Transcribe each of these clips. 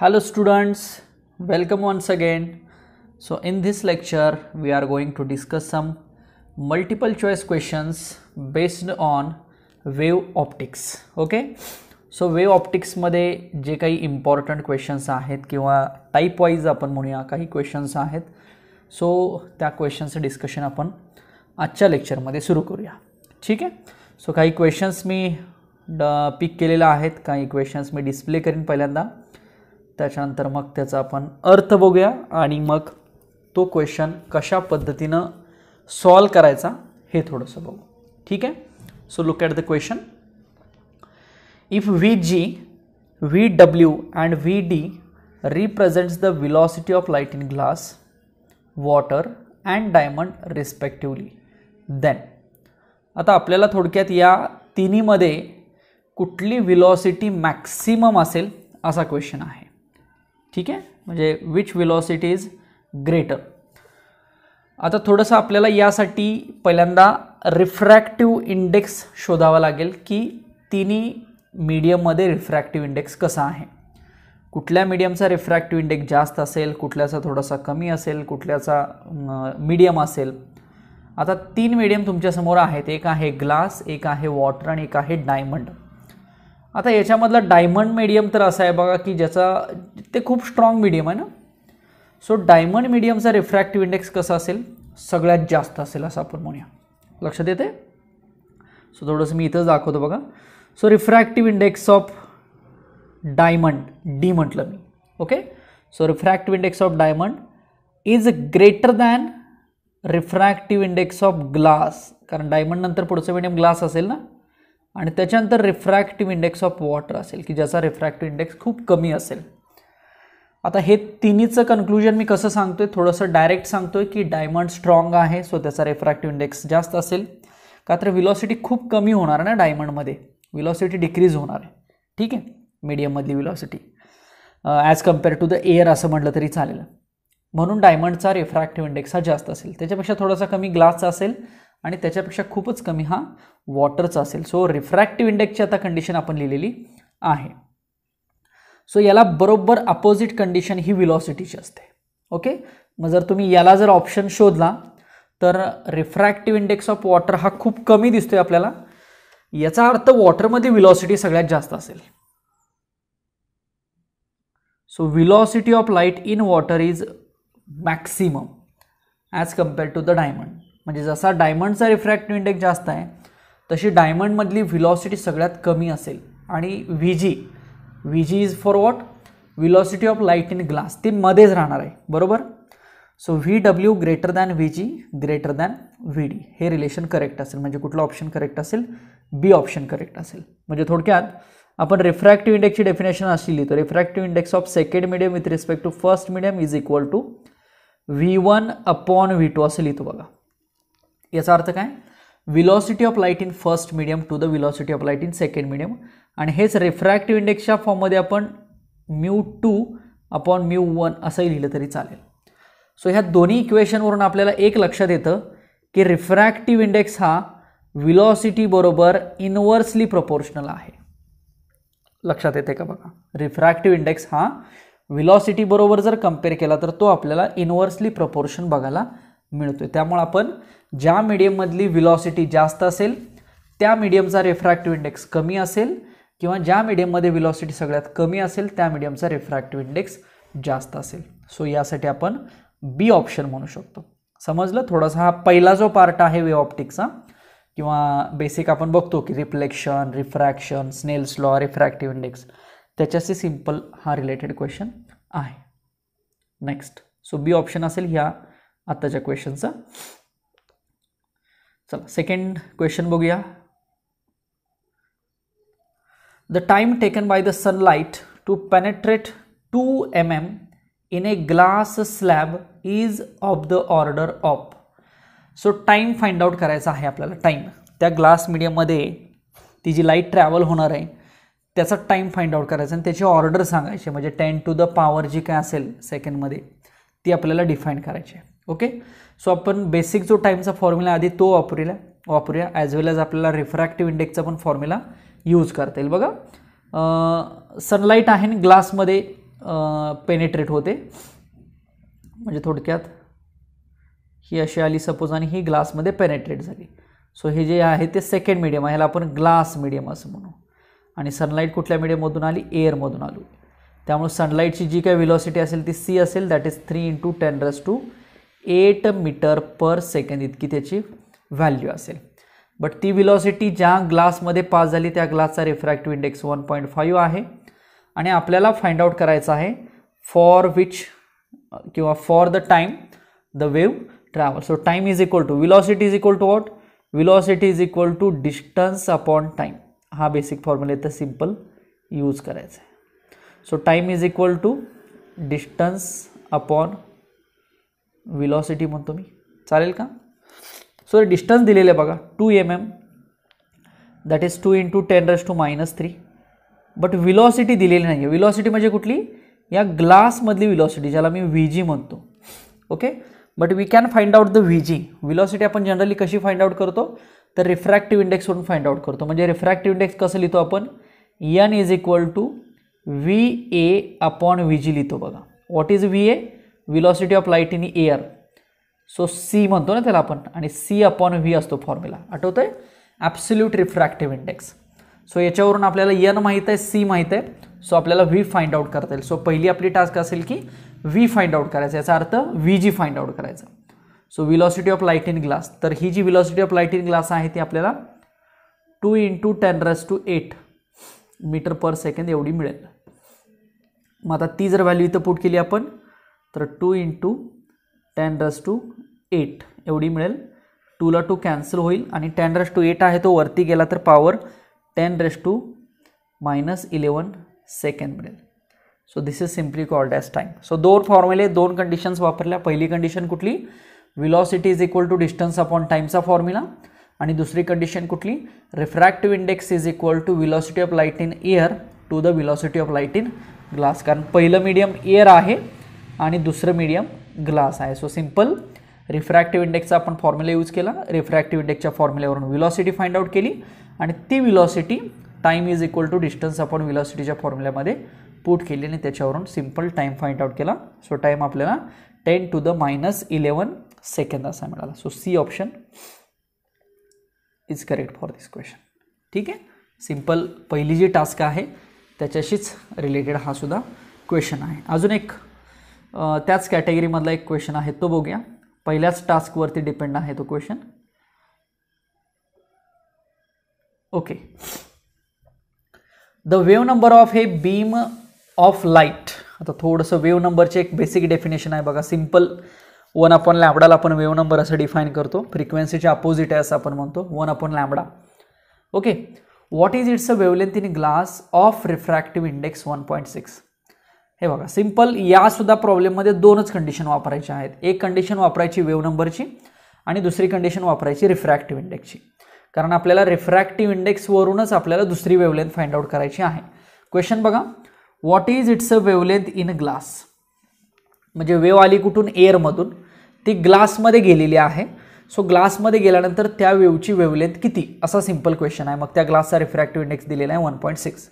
hello students welcome once again so in this lecture we are going to discuss some multiple choice questions based on wave optics okay so wave ऑप्टिक्समध्ये जे काही important questions आहेत किंवा type wise आपण म्हणूया काही questions आहेत so त्या क्वेश्चनचं डिस्कशन आपण आजच्या लेक्चरमध्ये सुरू करूया ठीक आहे सो काही क्वेश्चन्स मी ड पिक केलेलं आहेत काही क्वेश्चन्स मी डिस्प्ले करीन पहिल्यांदा त्याच्यानंतर मग त्याचा आपण अर्थ बघूया आणि मग तो क्वेश्चन कशा पद्धतीनं सॉल्व करायचा हे थोडंसं बघू ठीक आहे so look at the question if V G V W and V D represents the velocity of light in glass water and diamond respectively then आता आपल्याला थोडक्यात या तिन्हीमध्ये कुठली विलॉसिटी मॅक्सिमम असेल असा क्वेश्चन आहे ठीक आहे म्हणजे विच विलॉसिटी इज ग्रेटर आता थोडंसं आपल्याला यासाठी पहिल्यांदा रिफ्रॅक्टिव्ह इंडेक्स शोधावा लागेल की तिन्ही मीडियममध्ये रिफ्रॅक्टिव्ह इंडेक्स कसा आहे कुठल्या मीडियमचा रिफ्रॅक्टिव्ह इंडेक्स जास्त असेल कुठल्याचा थोडासा कमी असेल कुठल्याचा मीडियम असेल आता तीन मीडियम तुमच्यासमोर आहेत एक आहे ग्लास एक आहे वॉटर आणि एक आहे डायमंड आता याच्यामधला डायमंड मीडियम तर असा आहे बघा की ज्याचा ते खूप स्ट्रॉंग मीडियम आहे ना सो डायमंड मीडियमचा रिफ्रॅक्टिव्ह इंडेक्स कसा असेल सगळ्यात जास्त असेल असं आपण म्हणूया लक्षात येते सो थोडंसं मी इथंच दाखवतो बघा so refractive index of diamond D म्हटलं मी okay so refractive index of diamond is greater than refractive index of glass कारण डायमंड नंतर पुढचं मीडियम ग्लास असेल ना आणि त्याच्यानंतर रिफ्रॅक्टिव्ह इंडेक्स ऑफ वॉटर असेल की ज्याचा रिफ्रॅक्टिव्ह इंडेक्स खूप कमी असेल आता हे तिन्हीचं कन्क्लुजन मी कसं सांगतोय थोडंसं डायरेक्ट सांगतोय की डायमंड स्ट्रॉंग आहे सो त्याचा रिफ्रॅक्टिव्ह इंडेक्स जास्त असेल का तर विलॉसिटी खूप कमी होणार ना डायमंडमध्ये विलॉसिटी डिक्रीज होणार आहे ठीक आहे मीडियममधली velocity as compare to the air असं म्हटलं तरी चालेल म्हणून डायमंडचा रिफ्रॅक्टिव्ह इंडेक्स हा जास्त असेल त्याच्यापेक्षा थोडासा कमी ग्लासचा असेल आणि त्याच्यापेक्षा खूपच कमी हा वॉटरचा असेल सो रिफ्रॅक्टिव्ह इंडेक्सची आता कंडिशन आपण लिहिलेली आहे सो याला बरोबर अपोजिट कंडिशन ही विलॉसिटीची असते ओके मग जर तुम्ही याला जर ऑप्शन शोधला तर रिफ्रॅक्टिव्ह इंडेक्स ऑफ वॉटर हा खूप कमी दिसतोय आपल्याला याचा अर्थ वॉटरमध्ये विलॉसिटी सगळ्यात जास्त असेल so velocity of light in water is maximum as compared to the diamond म्हणजे जसा डायमंडचा रिफ्रॅक्टिव्ह इंडेक्स जास्त आहे तशी डायमंडमधली व्हिलॉसिटी सगळ्यात कमी असेल आणि V G V G is for what velocity of light in glass ती मध्येच राहणार आहे बरोबर so V W greater than V G greater than V D हे रिलेशन करेक्ट असेल म्हणजे कुठलं ऑप्शन करेक्ट असेल बी ऑप्शन करेक्ट असेल म्हणजे थोडक्यात आपण रिफ्रॅक्टिव्ह इंडेक्सची डेफिनेशन अशी तर refractive index of second medium with respect to first medium is equal to V one upon V two असं लिहितो बघा याचा अर्थ काय velocity of light in first medium to the velocity of light in second medium आणि हेच refractive इंडेक्सच्या फॉर्ममध्ये आपण mu two upon mu one असंही लिहिलं तरी चालेल सो ह्या दोन्ही इक्वेशनवरून आपल्याला एक लक्षात येतं की रिफ्रॅक्टिव्ह इंडेक्स हा विलॉसिटी बरोबर इनवर्सली प्रपोर्शनल आहे लक्षात येते का बघा रिफ्रॅक्टिव्ह इंडेक्स हा विलॉसिटी बरोबर जर कम्पेअर केला तर तो आपल्याला इनवर्सली प्रपोर्शन बघायला मिळतो त्यामुळे आपण ज्या मीडियममधली विलॉसिटी जास्त असेल त्या मीडियमचा रिफ्रॅक्टिव्ह इंडेक्स कमी असेल किंवा ज्या मीडियममध्ये विलॉसिटी सगळ्यात कमी असेल त्या मीडियमचा रिफ्रॅक्टिव्ह इंडेक्स जास्त असेल सो यासाठी आपण बी ऑप्शन म्हणू शकतो समजलं थोडासा हा पहिला जो पार्ट आहे वे ऑप्टिक्सचा किंवा बेसिक आपण बघतो की reflection refraction Snell's law refractive index त्याच्याशी सिम्पल हा रिलेटेड क्वेश्चन आहे नेक्स्ट सो बी ऑप्शन असेल ह्या आत्ताच्या क्वेश्चनचा चला सेकंड क्वेश्चन बघूया the time taken by the sunlight to penetrate two M m in a glass slab is of the order of so time find out करायचा आहे आपल्याला टाईम त्या ग्लास मीडियममध्ये ती जी लाईट ट्रॅव्हल होणार आहे त्याचा टाइम फाइंड आउट करायचा आणि त्याची ऑर्डर सांगायची म्हणजे टेन टू द पॉवर जी काय असेल सेकंडमध्ये ती आपल्याला डिफाईन करायची आहे ओके सो आपण बेसिक जो टाईमचा फॉर्म्युला आधी तो वापरूया वापरूया ॲज वेल एज आपल्याला रिफ्रॅक्टिव्ह इंडेक्सचा पण फॉर्म्युला यूज करता येईल बघा सनलाईट आहे ना ग्लासमध्ये पेनेट्रेट होते म्हणजे थोडक्यात ही अशी आली सपोज आणि ही ग्लासमध्ये पेनेट्रेट झाली सो हे जे आहे ते सेकंड मिडियम आहे ह्याला आपण ग्लास मीडियम असं म्हणू आणि सनलाईट कुठल्या मिडियममधून आली एअरमधून आलो त्यामुळे सनलाईटची जी काही विलॉसिटी असेल ती सी असेल that is three into ten raise to eight metre per second इतकी त्याची व्हॅल्यू असेल बट ती विलॉसिटी ज्या ग्लासमध्ये पास झाली त्या ग्लासचा refractive index one point five आहे आणि आपल्याला फाइंड आउट करायचं आहे फॉर विच किंवा for the time the wave travel so time is equal to velocity is equal to what velocity is equal to distance upon time हा basic formula तर simple use करायचा आहे so time is equal to distance upon velocity म्हणतो मी चालेल का so distance दिलेलं आहे बघा two M M that is two into ten raise to minus three but velocity दिलेली नाही आहे विलॉसिटी म्हणजे कुठली या ग्लासमधली विलॉसिटी ज्याला मी व्ही जी म्हणतो okay but we can find out the V G velocity आपण जनरली कशी फाइंड आउट करतो तर रिफ्रॅक्टिव्ह इंडेक्सवरून फाइंड आउट करतो म्हणजे रिफ्रॅक्टिव्ह इंडेक्स कसं लिहितो आपण n is equal to V A upon V G लिहितो बघा what is V A velocity of light in air so C म्हणतो ना त्याला आपण आणि सी अपॉन व्ही असतो फॉर्म्युला आठवतं आहे ॲप्सिल्यूट रिफ्रॅक्टिव्ह इंडेक्स सो याच्यावरून आपल्याला यन माहीत आहे सी माहीत आहे सो आपल्याला व्ही फाइंड आउट करता येईल सो पहिली आपली टास्क असेल की व्ही फाइंड आउट करायचं याचा अर्थ व्ही जी फाइंड आउट करायचा so velocity of light in glass तर ही जी velocity of light in glass आहे ती आपल्याला two into ten raise to eight metre per second एवढी मिळेल मग आता ती जर व्हॅल्यू इथं पुट केली आपण तर two into ten raise to eight एवढी मिळेल टूला टू कॅन्सल होईल आणि टेन रस टू एट आहे तो वरती गेला तर power ten raise to minus eleven second मिळेल so this is simply called as time so दोन फॉर्म्युले दोन कंडिशन्स वापरल्या पहिली कंडिशन कुठली velocity is equal to distance upon टाईमचा फॉर्म्युला आणि दुसरी कंडिशन कुठली refractive index is equal to velocity of light in air to the velocity of light in glass कारण पहिलं मीडियम एअर आहे आणि दुसरं मीडियम ग्लास आहे सो सिम्पल रिफ्रॅक्टिव्ह इंडेक्सचा आपण फॉर्म्युला यूज केला रिफ्रॅक्टिव्ह इंडेक्सच्या फॉर्म्युल्यावरून विलॉसिटी फाइंड आउट केली आणि ती velocity time is equal to distance आपण विलॉसिटीच्या फॉर्म्युल्यामध्ये पुट केली आणि त्याच्यावरून सिम्पल टाईम फाइंड आउट केला सो टाईम आपल्याला ten to the minus eleven second असा मिळाला so C option is correct for this question ठीक आहे सिम्पल पहिली जी टास्क आहे त्याच्याशीच रिलेटेड हा सुद्धा क्वेश्चन आहे अजून एक त्याच कॅटेगरीमधला एक क्वेश्चन आहे तो बघूया पहिल्याच टास्कवरती डिपेंड आहे तो question okay the wave number of हे बीम ऑफ लाईट आता थोडंसं वेव नंबरचे एक बेसिक डेफिनेशन आहे बघा सिम्पल वन अपॉन लॅमडाला आपण वेव नंबर असं डिफाईन करतो फ्रिक्वेन्सीच्या अपोजिट आहे असं आपण म्हणतो one upon lambda okay what is its a wavelength in glass of refractive index one point six हे बघा सिम्पल यासुद्धा प्रॉब्लेममध्ये दोनच कंडिशन वापरायचे आहेत एक कंडिशन वापरायची वेव नंबरची आणि दुसरी कंडिशन वापरायची रिफ्रॅक्टिव्ह इंडेक्सची कारण आपल्याला रिफ्रॅक्टिव्ह इंडेक्सवरूनच आपल्याला दुसरी वेवलेंथ फाइंड आउट करायची आहे क्वेश्चन बघा what is its a wavelength in glass म्हणजे वेव आली कुठून एअरमधून ती ग्लासमध्ये गेलेली आहे सो ग्लासमध्ये गेल्यानंतर त्या वेवची वेवलेंथ किती असा सिम्पल क्वेश्चन आहे मग त्या ग्लासचा रिफ्रॅक्टिव्ह इंडेक्स दिलेला आहे वन पॉईंट सिक्स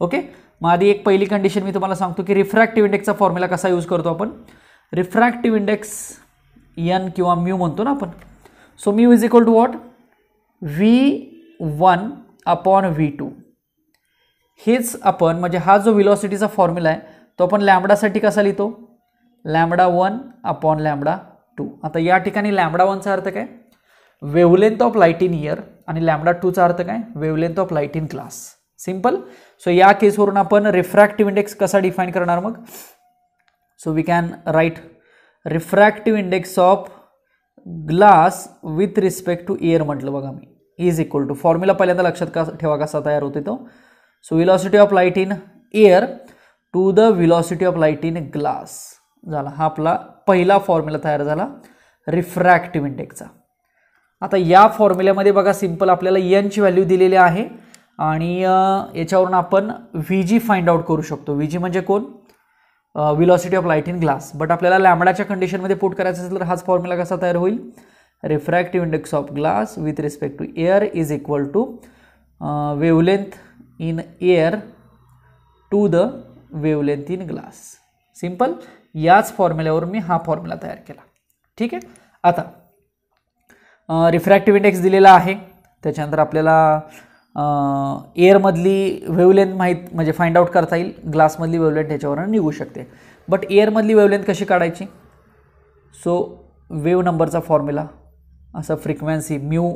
ओके मग आधी एक पहिली कंडिशन मी तुम्हाला सांगतो की रिफ्रॅक्टिव्ह इंडेक्सचा फॉर्म्युला कसा यूज करतो आपण रिफ्रॅक्टिव्ह इंडेक्स यन किंवा म्यू म्हणतो ना आपण so mu is equal to what V one upon V two हेच आपण म्हणजे हा जो विलॉसिटीचा फॉर्म्युला आहे तो आपण लॅमडासाठी कसा लिहितो lambda one upon lambda two आता या ठिकाणी लॅमडा वनचा अर्थ काय wavelength of light in air आणि लॅमडा टूचा अर्थ काय wavelength of light in glass simple so या केसवरून आपण रिफ्रॅक्टिव्ह इंडेक्स कसा डिफाईन करणार मग so we can write refractive index of glass with respect to air म्हटलं बघा mu is equal to formula पहिल्यांदा लक्षात का ठेवा कसा तयार होते तो so velocity of light in air to the velocity of light in glass झाला हा आपला पहिला फॉर्म्युला तयार झाला रिफ्रॅक्टिव्ह इंडेक्सचा आता या फॉर्म्युल्यामध्ये बघा सिम्पल आपल्याला एनची व्हॅल्यू दिलेली आहे आणि याच्यावरून आपण व्ही जी फाइंड आउट करू शकतो व्ही जी म्हणजे कोण velocity of light in glass but आपल्याला लॅमडाच्या कंडिशनमध्ये पुट करायचं असेल तर हाच फॉर्म्युला कसा तयार होईल refractive index of glass with respect to air is equal to wavelength in air to the wavelength in glass simple याच फॉर्म्युल्यावर मी हा फॉर्म्युला तयार केला ठीक आहे आता रिफ्रॅक्टिव्ह इंडेक्स दिलेला आहे त्याच्यानंतर आपल्याला एअरमधली वेवलेंथ माहीत म्हणजे फाइंड आउट करता येईल ग्लासमधली वेवलेंथ ह्याच्यावरून निघू शकते बट एअरमधली वेवलेंथ कशी काढायची सो वेव नंबरचा फॉर्म्युला असं फ्रिक्वेन्सी न्यू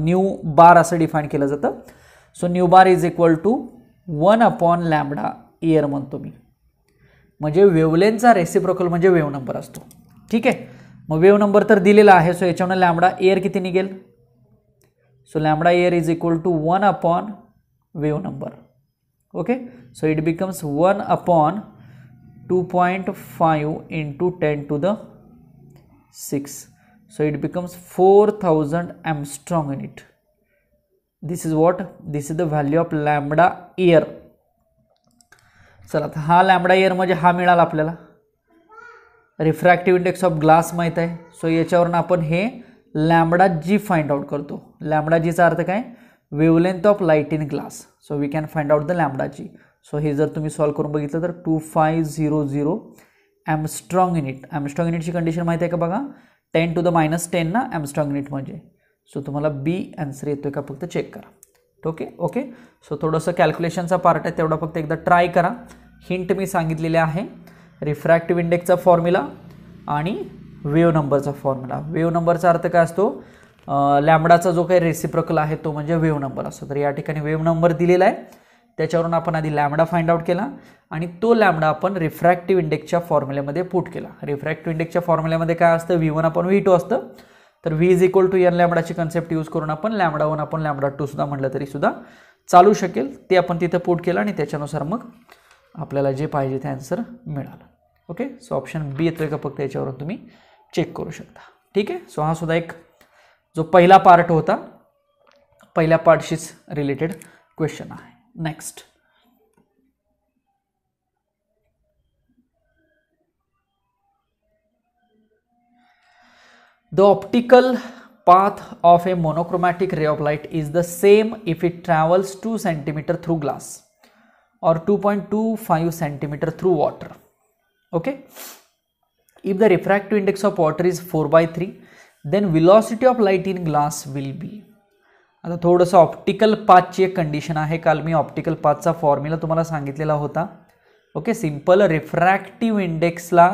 न्यू बार असं डिफाईन केलं जातं so nu bar is equal to one upon lambda air म्हणतो मी म्हणजे वेवलेनचा रेसिप्रोकल म्हणजे वेव नंबर असतो ठीक आहे मग वेव नंबर तर दिलेला आहे सो याच्यावरून लॅमडा एअर किती निघेल So lambda here is equal to 1 upon wave number. Okay. So it becomes 1 upon 2.5 into 10 to the 6. So it becomes 4000 Armstrong it. This is what? This is the value of lambda air. चला तर हा lambda air म्हणजे हा मिळाला आपल्याला refractive index of glass माहीत आहे so याच्यावरून आपण हे लॅमडा जी फाइंड आउट करतो लॅमडा जीचा अर्थ काय wavelength of light in glass so we can find out the lambda G so हे जर तुम्ही सॉल्व करून बघितलं तर two five zero zero angstrom unit angstrom युनिटची कंडिशन माहिती आहे का बघा ten to the minus ten ना ॲमस्ट्रॉंग युनिट म्हणजे सो तुम्हाला बी ॲन्सर येतोय का फक्त चेक करा ओके ओके सो थोडंसं कॅल्क्युलेशनचा पार्ट आहे तेवढा फक्त एकदा ट्राय करा हिंट मी सांगितलेले आहे रिफ्रॅक्टिव्ह इंडेक्सचा फॉर्म्युला आणि वेव नंबरचा फॉर्म्युला वेव नंबरचा अर्थ काय असतो लॅमडाचा जो काही रेसिप्रकल आहे तो म्हणजे वेव नंबर असतो तर या ठिकाणी वेव नंबर दिलेला आहे त्याच्यावरून आपण आधी लॅमडा फाइंड आउट केला आणि तो लॅमडा आपण रिफ्रॅक्टिव्ह इंडेक्सच्या फॉर्म्युल्यामध्ये पुट केला रिफ्रॅक्टिव्ह इंडेक्सच्या फॉर्म्युल्यामध्ये काय असतं व्ही वन आपण व्ही टू असतं तर V is equal to N लॅमडाची कन्सेप्ट यूज करून आपण लॅमडा वन आपण लॅमडा टू सुद्धा म्हटलं तरी सुद्धा चालू शकेल ते आपण तिथं पुट केलं आणि त्याच्यानुसार मग आपल्याला जे पाहिजे ते आन्सर मिळालं ओके सो ऑप्शन बी येतोय का फक्त याच्यावरून तुम्ही चेक करू शकता ठीक है सो हा सुधा एक जो पहला पार्ट होता पहला पार्टशीच रिलेटेड क्वेश्चन है next the optical path of a monochromatic ray of light is the same if it travels two centimetre through glass और 2.25 centimetre through water okay okay? If the refractive index of water is 4 by 3, then velocity of light in glass will be. आता थोडंसं optical पाचची एक condition आहे काल मी optical पाचचा formula तुम्हाला सांगितलेला होता ओके सिम्पल रिफ्रॅक्टिव्ह इंडेक्सला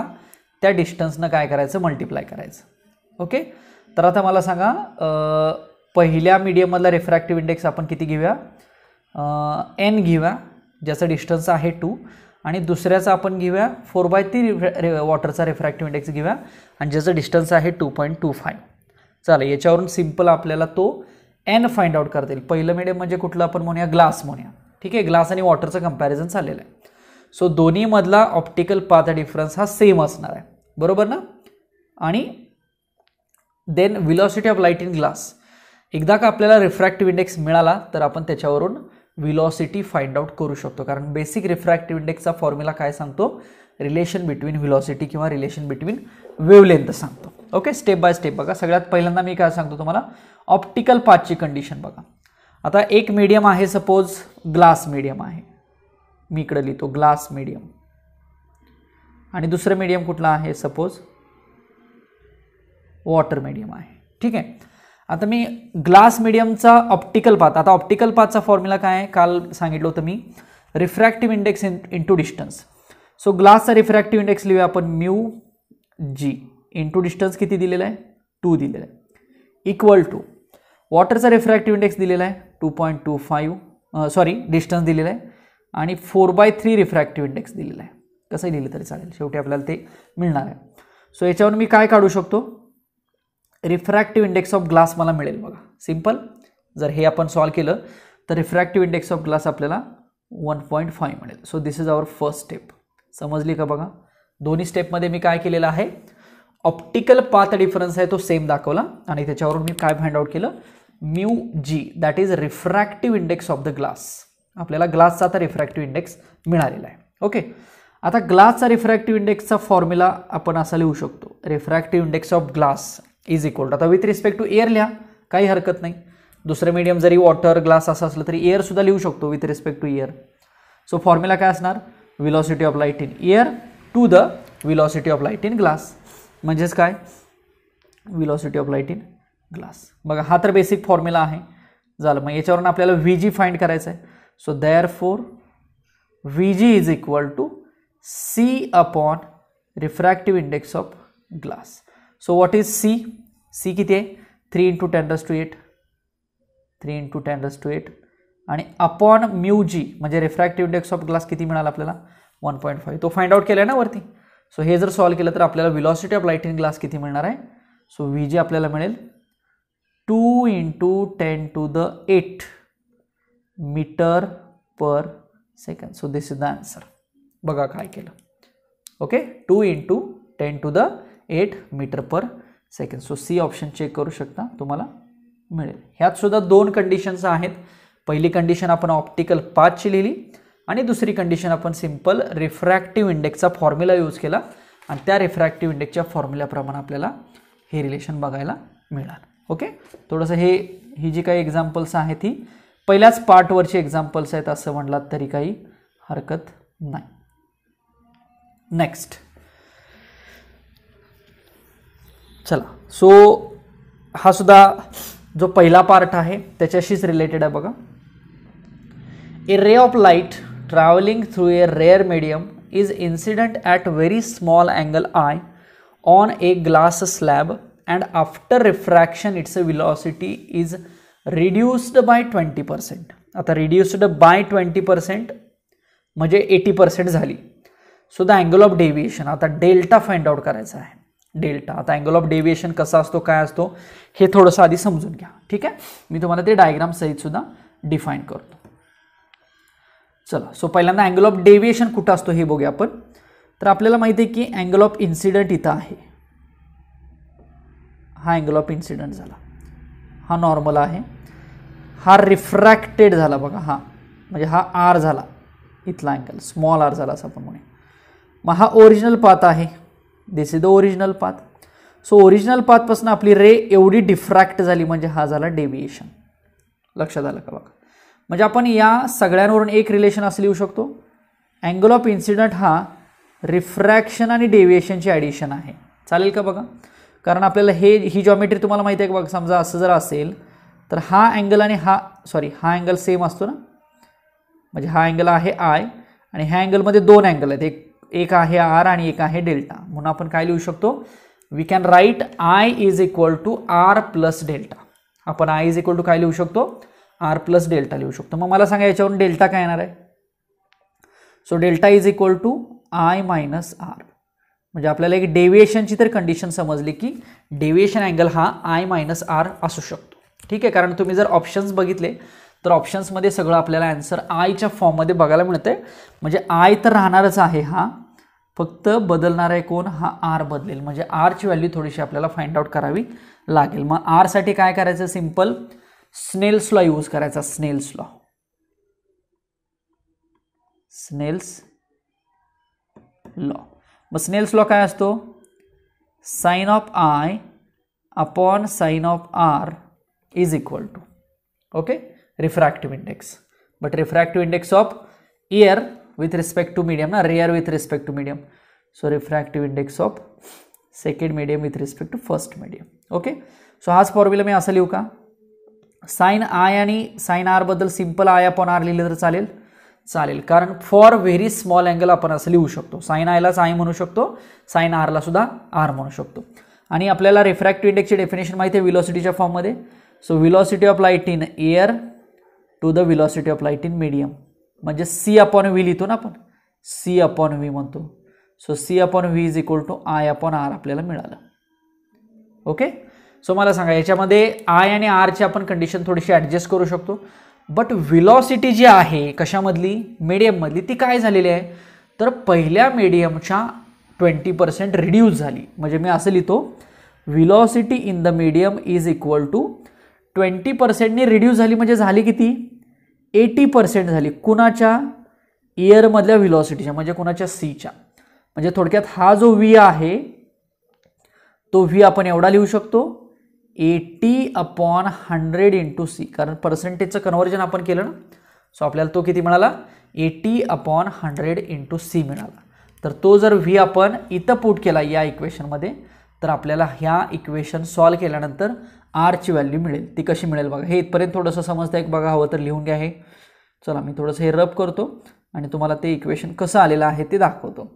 त्या डिस्टन्सनं काय करायचं मल्टिप्लाय करायचं ओके तर आता मला सांगा पहिल्या मीडियममधला रिफ्रॅक्टिव्ह इंडेक्स आपण किती घेऊया एन घेऊया ज्याचं डिस्टन्स आहे टू आणि दुसऱ्याचा आपण घेऊया फोर बाय थ्री रे वॉटरचा रिफ्रॅक्टिव्ह इंडेक्स घेऊया आणि ज्याचं डिस्टन्स आहे टू पॉईंट टू फाय चालेल याच्यावरून सिम्पल आपल्याला तो एन फाइंड आउट करता येईल पहिलं मिडियम म्हणजे कुठलं आपण म्हणूया ग्लास म्हणूया ठीक आहे ग्लास आणि वॉटरचं कम्पॅरिझन झालेलं आहे सो दोन्हीमधला ऑप्टिकल पाथ डिफरन्स हा सेम असणार आहे बरोबर ना आणि then velocity of light in glass एकदा का आपल्याला रिफ्रॅक्टिव्ह इंडेक्स मिळाला तर आपण त्याच्यावरून विलॉसिटी फाइंड आउट करू शकतो कारण बेसिक रिफ्रॅक्टिव्ह इंडेक्सचा फॉर्म्युला काय सांगतो रिलेशन बिटवीन विलॉसिटी किंवा रिलेशन बिटवीन लेंथ सांगतो ओके स्टेप बाय स्टेप बघा सगळ्यात पहिल्यांदा मी काय सांगतो तुम्हाला ऑप्टिकल पाचची कंडिशन बघा आता एक मीडियम आहे सपोज ग्लास मीडियम आहे मी इकडे लिहितो ग्लास मीडियम आणि दुसरं मीडियम कुठलं आहे सपोज वॉटर मीडियम आहे ठीक आहे आता मी ग्लास मिडियमचा ऑप्टिकल पाथ आता ऑप्टिकल पाथचा फॉर्म्युला काय आहे काल सांगितलं होतं मी refractive index in into distance so ग्लासचा रिफ्रॅक्टिव्ह इंडेक्स लिहूया आपण म्यू जी इंटू डिस्टन्स किती दिलेला आहे टू दिलेला आहे इक्वल टू वॉटरचा रिफ्रॅक्टिव्ह इंडेक्स दिलेला आहे two point two five sorry distance दिलेला आहे आणि four by three refractive index दिलेला आहे कसंही लिहिलं तरी चालेल शेवटी आपल्याला ते मिळणार आहे सो याच्यावर मी काय काढू शकतो रिफ्रॅक्टिव्ह इंडेक्स ऑफ ग्लास मला मिळेल बघा सिम्पल जर हे आपण सॉल्व केलं तर रिफ्रॅक्टिव्ह इंडेक्स ऑफ ग्लास आपल्याला वन पॉईंट फाय मिळेल so this is our first step समजली का बघा दोन्ही स्टेपमध्ये मी काय केलेलं आहे ऑप्टिकल पाथ डिफरन्स आहे तो सेम दाखवला आणि त्याच्यावरून मी काय फाइंड आउट केलं mu G that is refractive index of the glass आपल्याला ग्लासचा आता रिफ्रॅक्टिव्ह इंडेक्स मिळालेला आहे ओके आता ग्लासचा रिफ्रॅक्टिव्ह इंडेक्सचा फॉर्म्युला आपण असा लिहू शकतो refractive index of glass is equal to आता विथ रिस्पेक्ट टू एअर लिहा काही हरकत नाही दुसरं मीडियम जरी वॉटर ग्लास असं असलं तरी एअरसुद्धा लिहू शकतो with respect to air so formula काय असणार velocity of light in air to the velocity of light in glass म्हणजेच काय velocity of light in glass बघा हा तर बेसिक फॉर्म्युला आहे झालं मग याच्यावरून आपल्याला व्ही जी फाईंड करायचं आहे so therefore V G is equal to C upon refractive index of glass so what is C C किती आहे three into raise to eight three into raise to eight आणि upon mu G म्हणजे refractive index of glass किती मिळाला आपल्याला one point five तो find out केला ना वरती सो हे जर सॉल्व केलं तर आपल्याला velocity of light in glass किती मिळणार आहे सो व्ही जी आपल्याला मिळेल two into ten to the eight metre per second so this is the answer बघा काय केलं okay two into ten to the eight metre per second so C option check करू शकता तुम्हाला मिळेल ह्यातसुद्धा सुद्धा दोन कंडिशन्स आहेत पहिली कंडिशन आपण ऑप्टिकल पाचची लिहिली आणि दुसरी कंडिशन आपण सिम्पल रिफ्रॅक्टिव्ह इंडेक्सचा फॉर्म्युला यूज केला आणि त्या रिफ्रॅक्टिव्ह इंडेक्सच्या फॉर्म्युल्याप्रमाणे आपल्याला हे रिलेशन बघायला मिळणार ओके थोडंसं हे ही जी काही एक्झाम्पल्स आहेत ही पहिल्याच पार्टवरची एक्झाम्पल्स आहेत असं म्हणलात तरी काही हरकत नाही नेक्स्ट चला सो हा सुद्धा जो पहिला पार्ट आहे त्याच्याशीच रिलेटेड आहे बघा a ray of light travelling through a rare medium is incident at very small angle I on a glass slab and after refraction its a velocity is reduced by twenty percent आता reduced by twenty percent म्हणजे eighty percent झाली so the angle of deviation आता delta find out करायचा आहे delta आता angle of deviation कसा असतो काय असतो हे थोडंसं आधी समजून घ्या ठीक आहे मी तुम्हाला ते डायग्राम सहितसुद्धा डिफाईन करतो चला सो पहिल्यांदा अँगल ऑफ डेव्हिएशन कुठं असतो हे बघूया आपण तर आपल्याला माहिती आहे की अँगल ऑफ इन्सिडंट इथं आहे हा अँगल ऑफ इन्सिडंट झाला हा नॉर्मल आहे हा रिफ्रॅक्टेड झाला बघा हा म्हणजे हा आर झाला इथला अँगल स्मॉल आर झाला असं आपण म्हणे मग हा ओरिजिनल पाथ आहे this is the original path so original पाथपासून आपली रे एवढी डिफ्रॅक्ट झाली म्हणजे हा झाला डेव्हिएशन लक्षात आलं का बघा म्हणजे आपण या सगळ्यांवरून एक रिलेशन असं लिहू शकतो अँगल ऑफ इन्सिडंट हा रिफ्रॅक्शन आणि डेव्हिएशनची ॲडिशन आहे चालेल का बघा कारण आपल्याला हे ही जॉमेट्री तुम्हाला माहिती आहे का बघा समजा असं जर असेल तर हा अँगल आणि हा सॉरी हा अँगल सेम असतो ना म्हणजे हा अँगल आहे आय आणि ह्या अँगलमध्ये दोन अँगल आहेत एक एक आहे आर आणि एक आहे डेल्टा म्हणून आपण काय लिहू शकतो we can write I is equal to R plus delta आपण आय इज इक्वल टू काय लिहू शकतो आर प्लस डेल्टा लिहू शकतो मग मला सांगा याच्यावरून डेल्टा काय येणार आहे so delta is equal to I minus R म्हणजे आपल्याला एक डेव्हिएशनची तर कंडिशन समजली की डेव्हिएशन अँगल हा आय मायनस आर असू शकतो ठीक आहे कारण तुम्ही जर ऑप्शन्स बघितले तर ऑप्शन्समध्ये सगळं आपल्याला ॲन्सर आयच्या फॉर्ममध्ये बघायला मिळतं आहे म्हणजे आय तर राहणारच आहे हा फक्त बदलणार आहे कोण हा आर बदलेल म्हणजे आरची व्हॅल्यू थोडीशी आपल्याला फाइंड आउट करावी लागेल मग आरसाठी काय करायचं सिम्पल स्नेल्स लॉ यूज करायचा स्नेल्स लॉ स्नेल्स लॉ मग स्नेल्स लॉ काय असतो sine of I upon sine of R is equal to okay refractive index but refractive index of air with respect to medium ना rare with respect to medium so refractive index of second medium with respect to first medium okay so हाच formula मी असं लिहू का sine I आणि sine बद्दल simple I upon R लिहिलं तर चालेल चालेल कारण फॉर व्हेरी स्मॉल अँगल आपण असं लिहू शकतो साईन आयलाच आय म्हणू शकतो साईन आरला सुद्धा आर म्हणू शकतो आणि आपल्याला रिफ्रॅक्टिव्ह इंडेक्सची डेफिनेशन माहिती आहे विलॉसिटीच्या फॉर्ममध्ये so velocity of light in air to the velocity of light in medium म्हणजे सी अपॉन व्ही लिहितो ना आपण सी अपॉन व्ही म्हणतो so C upon V is equal to I upon R आपल्याला मिळालं ओके सो मला सांगा याच्यामध्ये आय आणि आरची आपण कंडिशन थोडीशी ॲडजस्ट करू शकतो बट विलॉसिटी जी आहे कशामधली मीडियममधली ती काय झालेली आहे तर पहिल्या मीडियमच्या ट्वेंटी पर्सेंट रिड्यूस झाली म्हणजे मी असं लिहितो velocity in the medium is equal to twenty पर्सेंटनी रिड्यूस झाली म्हणजे झाली किती एटी पर्सेंट झाली कुणाच्या इयरमधल्या व्हिलॉसिटीच्या म्हणजे कुणाच्या सीच्या म्हणजे थोडक्यात हा जो व्ही आहे तो व्ही आपण एवढा लिहू शकतो eighty upon hundred into C कारण पर्सेंटेजचं कन्वर्जन आपण केलं ना सो आपल्याला तो किती मिळाला eighty upon hundred into C मिळाला तर तो जर व्ही आपण इथं पुट केला या इक्वेशनमध्ये तर आपल्याला ह्या इक्वेशन सॉल्व केल्यानंतर आरची व्हॅल्यू मिळेल ती कशी मिळेल बघा हे इथपर्यंत थोडंसं समजतं एक बघा हवं तर लिहून घ्या हे चला मी थोडंसं हे रब करतो आणि तुम्हाला ते इक्वेशन कसं आलेलं आहे ते दाखवतो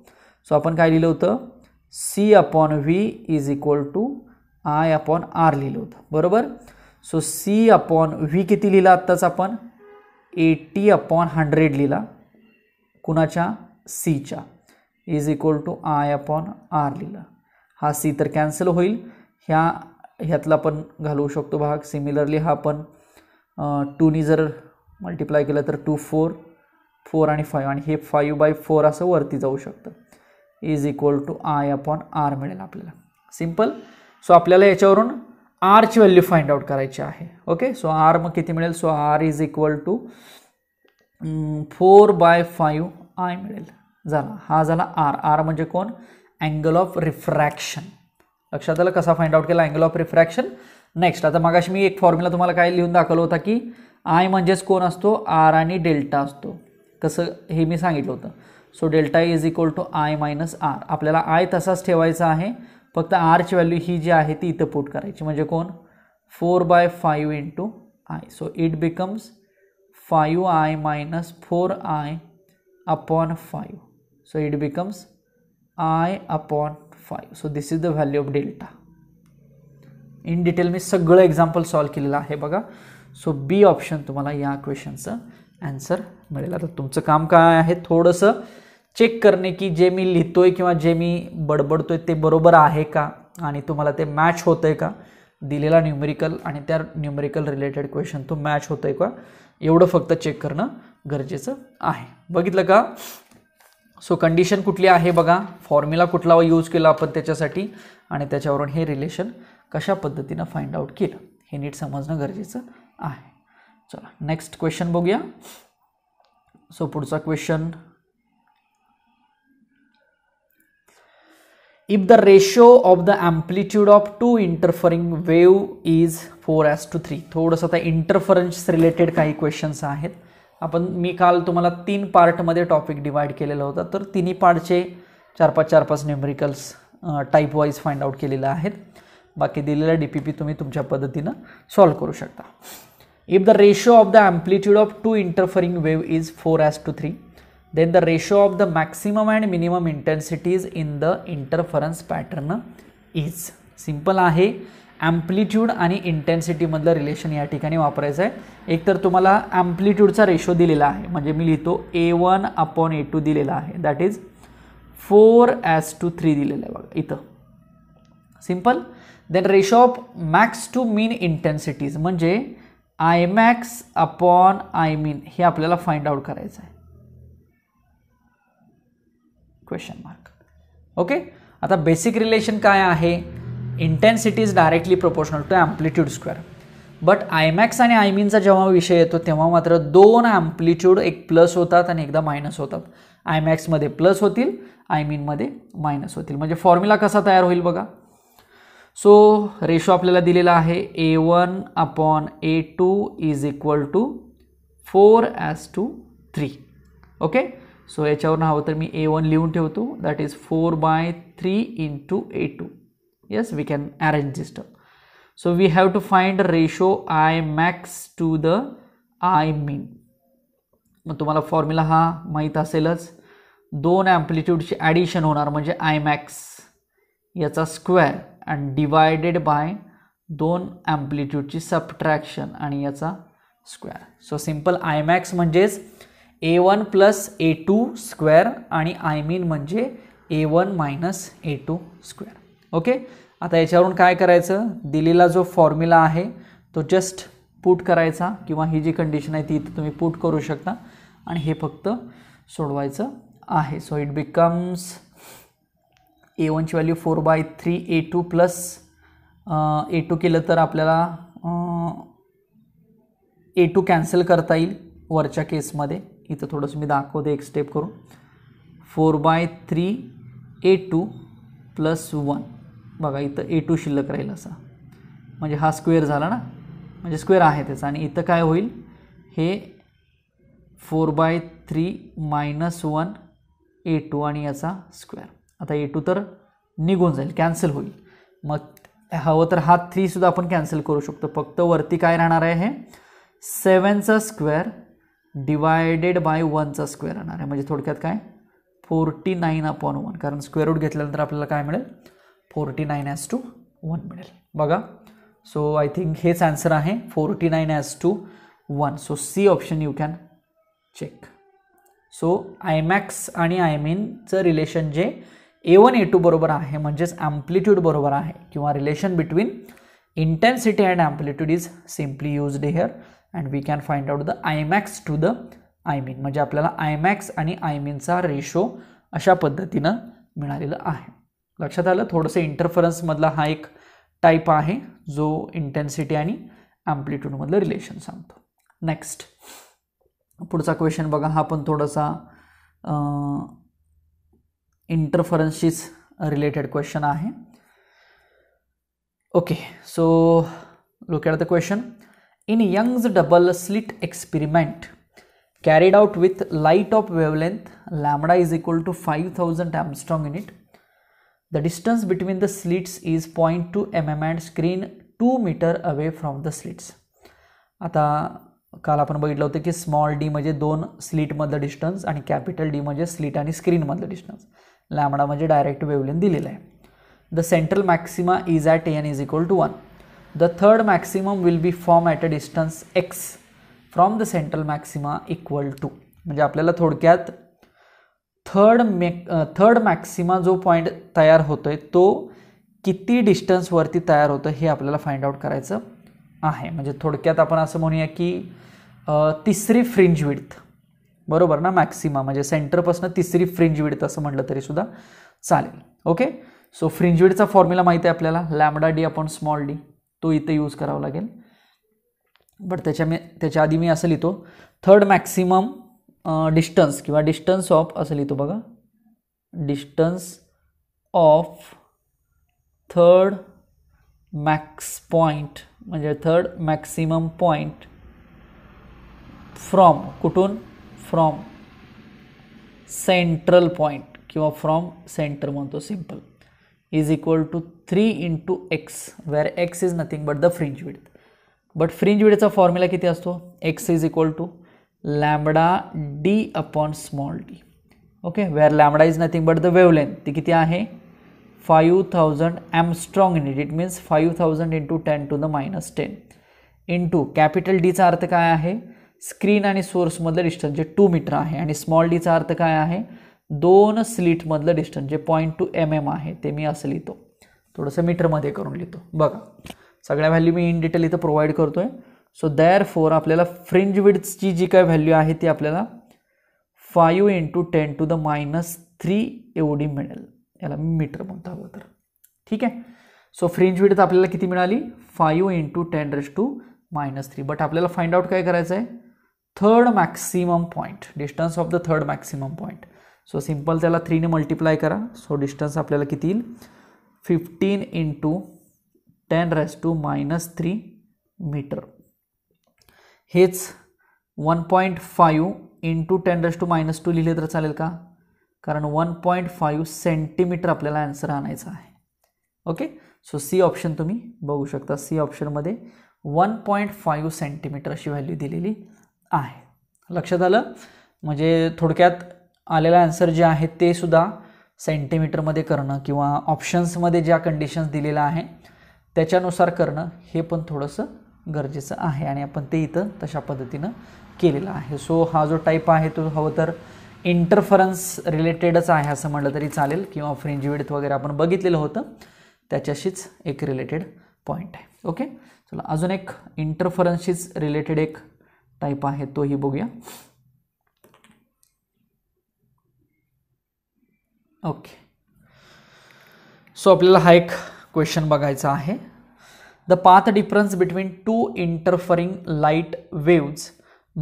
सो आपण काय लिहिलं होतं C upon V is equal to I upon R लिहिलं होतं बरोबर सो सी अपॉन व्ही किती लिहिला आत्ताच आपण एटी अपॉन हंड्रेड लिहिला कुणाच्या सीच्या is equal to I upon R लिहिला हा सी तर कॅन्सल होईल ह्या ह्यातला पण घालवू शकतो भाग सिमिलरली हा पण टूनी जर मल्टिप्लाय केलं तर टू फोर फोर आणि फाईव्ह आणि हे फाईव्ह बाय फोर असं वरती जाऊ शकतं is equal to I upon R मिळेल आपल्याला सिम्पल सो आपल्याला याच्यावरून आरची व्हॅल्यू फाइंड आउट करायची आहे ओके सो आर मग किती मिळेल so R is equal to four by five I मिळेल झाला हा झाला आर आर म्हणजे कोण अँगल ऑफ रिफ्रॅक्शन लक्षात आलं कसा फाइंड आउट केला अँगल ऑफ रिफ्रॅक्शन नेक्स्ट आता मगाशी मी एक फॉर्म्युला तुम्हाला काय लिहून दाखवलं होता की आय म्हणजेच कोण असतो आर आणि डेल्टा असतो कसं हे मी सांगितलं होतं so delta is equal to I minus R आपल्याला आय तसाच ठेवायचा आहे फक्त आरची व्हॅल्यू ही जी आहे ती इथं पुट करायची म्हणजे कोण four by five into I so it becomes five I minus four I upon five so it becomes I upon five so this is the value of delta in detail मी सगळं example solve केलेलं आहे बघा so B option तुम्हाला या क्वेश्चनचं answer मिळेल आता तुमचं काम काय आहे थोडंसं चेक करणे की जे मी लिहितो आहे किंवा जे मी बडबडतो आहे ते बरोबर आहे का आणि तुम्हाला ते मॅच होतं आहे का दिलेला न्यूमेरिकल आणि त्या न्यूमेरिकल रिलेटेड क्वेश्चन तो मॅच होते आहे का एवढं फक्त चेक करणं गरजेचं आहे बघितलं का सो कंडिशन कुठली आहे बघा फॉर्म्युला कुठला यूज केला आपण त्याच्यासाठी आणि त्याच्यावरून हे रिलेशन कशा पद्धतीनं फाइंड आउट केलं हे नीट समजणं गरजेचं आहे चला नेक्स्ट क्वेश्चन बघूया सो पुढचा question if the ratio of the amplitude of two interfering wave is four as to three थोडंसं आता इंटरफरन्स रिलेटेड काही क्वेश्चन्स आहेत आपण मी काल तुम्हाला तीन पार्टमध्ये टॉपिक डिवाईड केलेला होता तर तिन्ही पार्टचे चार पाच चार पाच numericals type wise find out केलेले आहेत बाकी दिलेला डी पी पी तुम्ही तुमच्या पद्धतीनं सॉल्व करू शकता if the ratio of the amplitude of two interfering wave is four as to three then the ratio of the maximum and minimum intensities in the interference pattern is simple आहे amplitude आणि इंटेन्सिटीमधलं relation या ठिकाणी वापरायचं आहे एकतर तुम्हाला ॲम्प्लिट्यूडचा ratio दिलेला आहे म्हणजे मी लिहितो A one upon A two दिलेला आहे that is four as to three दिलेलं आहे बघा इथं simple then ratio of max to min intensities म्हणजे I max upon I min हे आपल्याला फाइंड आउट करायचं आहे क्वेश्चन मार्क ओके आता बेसिक रिलेशन काय आहे intensity is directly proportional to amplitude square but I max आणि आयमीनचा जेव्हा विषय येतो तेव्हा मात्र दोन ॲम्प्लिट्यूड एक प्लस होतात आणि एकदा मायनस होतात आयमॅक्समध्ये प्लस होतील आयमीनमध्ये मायनस होतील म्हणजे फॉर्म्युला कसा तयार होईल बघा सो रेशो आपल्याला दिलेला आहे A one upon A two is equal to four as to three okay so याच्यावरून हवं तर मी ए वन लिहून ठेवतो that is four by three into A two yes we can arrange this term so we have to find ratio i max to the i mean मग तुम्हाला formula हा माहीत असेलच दोन ॲम्प्लिट्यूडची ॲडिशन होणार म्हणजे आय मॅक्स याचा स्क्वेअर अँड डिवायडेड बाय दोन ॲम्प्लिट्यूडची सबट्रॅक्शन आणि याचा square so simple I max म्हणजेच A one plus A two square आणि आय मीन म्हणजे A one minus A two square okay आता याच्यावरून काय करायचं दिलेला जो फॉर्म्युला आहे तो जस्ट पुट करायचा किंवा ही जी कंडिशन आहे ती इथं तुम्ही पुट करू शकता आणि हे फक्त सोडवायचं आहे सो इट बिकम्स ए वनची value four by three A two plus A two केलं तर आपल्याला ए टू कॅन्सल करता येईल वरच्या केसमध्ये इथं थोडंसं मी दाखवते एक स्टेप करून four by three A two plus one बघा इथं ए टू शिल्लक राहील असा म्हणजे हा स्क्वेअर झाला ना म्हणजे स्क्वेअर आहे त्याचा आणि इथं काय होईल हे four by three minus one A two आणि याचा स्क्वेअर आता ए टू तर निघून जाईल कॅन्सल होईल मग हवं तर हा थ्रीसुद्धा आपण कॅन्सल करू शकतो फक्त वरती काय राहणार आहे हे सेवनचा स्क्वेअर डिवायडेड बाय वनचा स्क्वेअर राहणार आहे म्हणजे थोडक्यात काय फोर्टी नाईन अपॉन वन कारण स्क्वेअर रूट घेतल्यानंतर आपल्याला काय मिळेल forty nine as to one मिळेल बघा सो आय थिंक हेच आन्सर आहे forty nine as to one so C option you can check so I max आणि आय मीनचं रिलेशन जे ए वन ए टू बरोबर आहे म्हणजेच ॲम्प्लिट्यूड बरोबर आहे किंवा relation between intensity and amplitude is simply used here and we can find out the I max to the I min म्हणजे आपल्याला आयमॅक्स आणि आय मीनचा रेशो अशा पद्धतीनं मिळालेलं आहे लक्षात आलं थोडंसं इंटरफरन्समधला हा एक टाईप आहे जो इंटेन्सिटी आणि ॲम्प्लिट्यूडमधलं रिलेशन सांगतो नेक्स्ट पुढचा क्वेश्चन बघा हा पण थोडासा इंटरफरन्सशीच रिलेटेड क्वेश्चन आहे okay so the question in Young's double slit experiment carried out with light of wavelength lambda is equal to five thousand angstrom in unit the distance between the slits is point two M M and screen two metre away from the slits आता काल आपण बघितलं होतं की small D म्हणजे दोन स्लीटमधलं distance आणि कॅपिटल डी म्हणजे स्लीट आणि स्क्रीनमधलं डिस्टन्स लॅमडा म्हणजे डायरेक्ट वेवलेन दिलेलं आहे the central maxima is at N is equal to one the third maximum will be form at a distance X from the central maxima equal to म्हणजे आपल्याला थोडक्यात third make third maxima जो point तयार होतो आहे तो किती डिस्टन्सवरती तयार होतं हे आपल्याला फाइंड आउट करायचं आहे म्हणजे थोडक्यात आपण असं म्हणूया की तिसरी फ्रिंज विड्थ बरोबर ना मॅक्सिमा म्हणजे सेंटरपासून तिसरी फ्रिंज विड्थ असं म्हटलं तरीसुद्धा चालेल ओके सो फ्रिंज विडचा फॉर्म्युला माहिती आहे आपल्याला lambda D upon small D तो इथे यूज करावा लागेल बट त्याच्या मी त्याच्या आधी मी असं लिहितो थर्ड मॅक्सिमम डिस्टन्स कि डिस्टन्स ऑफ असं लिहितो बगा distance of third max point मजे थर्ड मैक्सिम पॉइंट फ्रॉम कुठून फ्रॉम सेंट्रल पॉइंट कि फ्रॉम सेंटर मन तो simple is equal to three into X where X is nothing but the fringe width but fringe width formula किती X is equal to lambda D upon small D okay where lambda is nothing but the wavelength ती किती आहे five thousand angstrom unit it means five thousand into ten to the minus ten into capital डीचा अर्थ काय आहे screen आणि सोर्समधलं distance जे टू मीटर आहे आणि स्मॉल डीचा अर्थ काय आहे दोन स्लीटमधलं डिस्टन्स जे पॉईंट टू एम एम आहे ते मी असं लिहितो थोडंसं मीटरमध्ये करून लिहितो बघा सगळ्या व्हॅल्यू मी इन डिटेल इथं प्रोव्हाइड करतो आहे सो दॅर फोर आपल्याला फ्रिंज विड्सची जी काय व्हॅल्यू आहे ती आपल्याला five into ten to the minus three एवढी मिळेल याला मी मीटर म्हणतो हवं तर ठीक आहे सो फ्रिंज विड्थ आपल्याला किती मिळाली five into ten raise to minus three but आपल्याला फाइंड आउट काय करायचं आहे third maximum point distance of the third maximum point so simple त्याला थ्रीने मल्टिप्लाय करा सो डिस्टन्स आपल्याला किती येईल fifteen into ten raise to minus three metre हेच one point five into ten raise to minus two लिहिले तर चालेल का कारण वन पॉईंट फाईव्ह सेंटीमीटर आपल्याला ॲन्सर आणायचा आहे ओके सो सी ऑप्शन तुम्ही बघू शकता सी ऑप्शनमध्ये वन पॉईंट फाईव्ह सेंटीमीटर अशी व्हॅल्यू दिलेली आहे लक्षात आलं म्हणजे थोडक्यात आलेला आन्सर जे आहे ते सुद्धा सेंटीमीटरमध्ये करणं किंवा ऑप्शन्समध्ये ज्या कंडिशन्स दिलेल्या आहे त्याच्यानुसार करणं हे पण थोडंसं गरजेचं आहे आणि आपण ते इथं तशा पद्धतीनं केलेलं आहे सो हा जो टाईप आहे तो हवं तर इंटरफरन्स रिलेटेडच आहे असं म्हटलं तरी चालेल किंवा विडथ वगैरे आपण बघितलेलं होतं त्याच्याशीच एक रिलेटेड पॉईंट आहे ओके चला अजून एक इंटरफरन्सशीच रिलेटेड एक टाईप आहे तोही बघूया ओके सो आपल्याला हा एक क्वेश्चन बघायचा आहे the path difference between two interfering light waves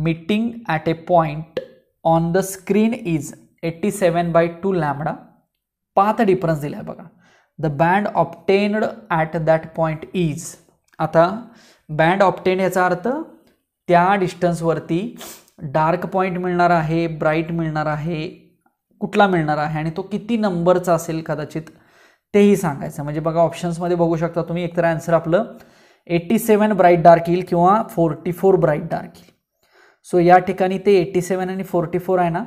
meeting at a point on the screen is eighty seven by two lambda path difference दिला आहे बघा the band obtained at that point is आता band obtain याचा अर्थ त्या डिस्टन्सवरती dark point मिळणार आहे bright मिळणार आहे कुठला मिळणार आहे आणि तो किती नंबरचा असेल कदाचित तेही सांगायचं म्हणजे बघा ऑप्शन्समध्ये बघू शकता तुम्ही एकतर आन्सर आपलं एट्टी सेवन ब्राईट डार्क येईल किंवा फोर्टी फोर ब्राईट डार्क येईल सो या ठिकाणी ते एट्टी सेवन आणि फोर्टी फोर आहे ना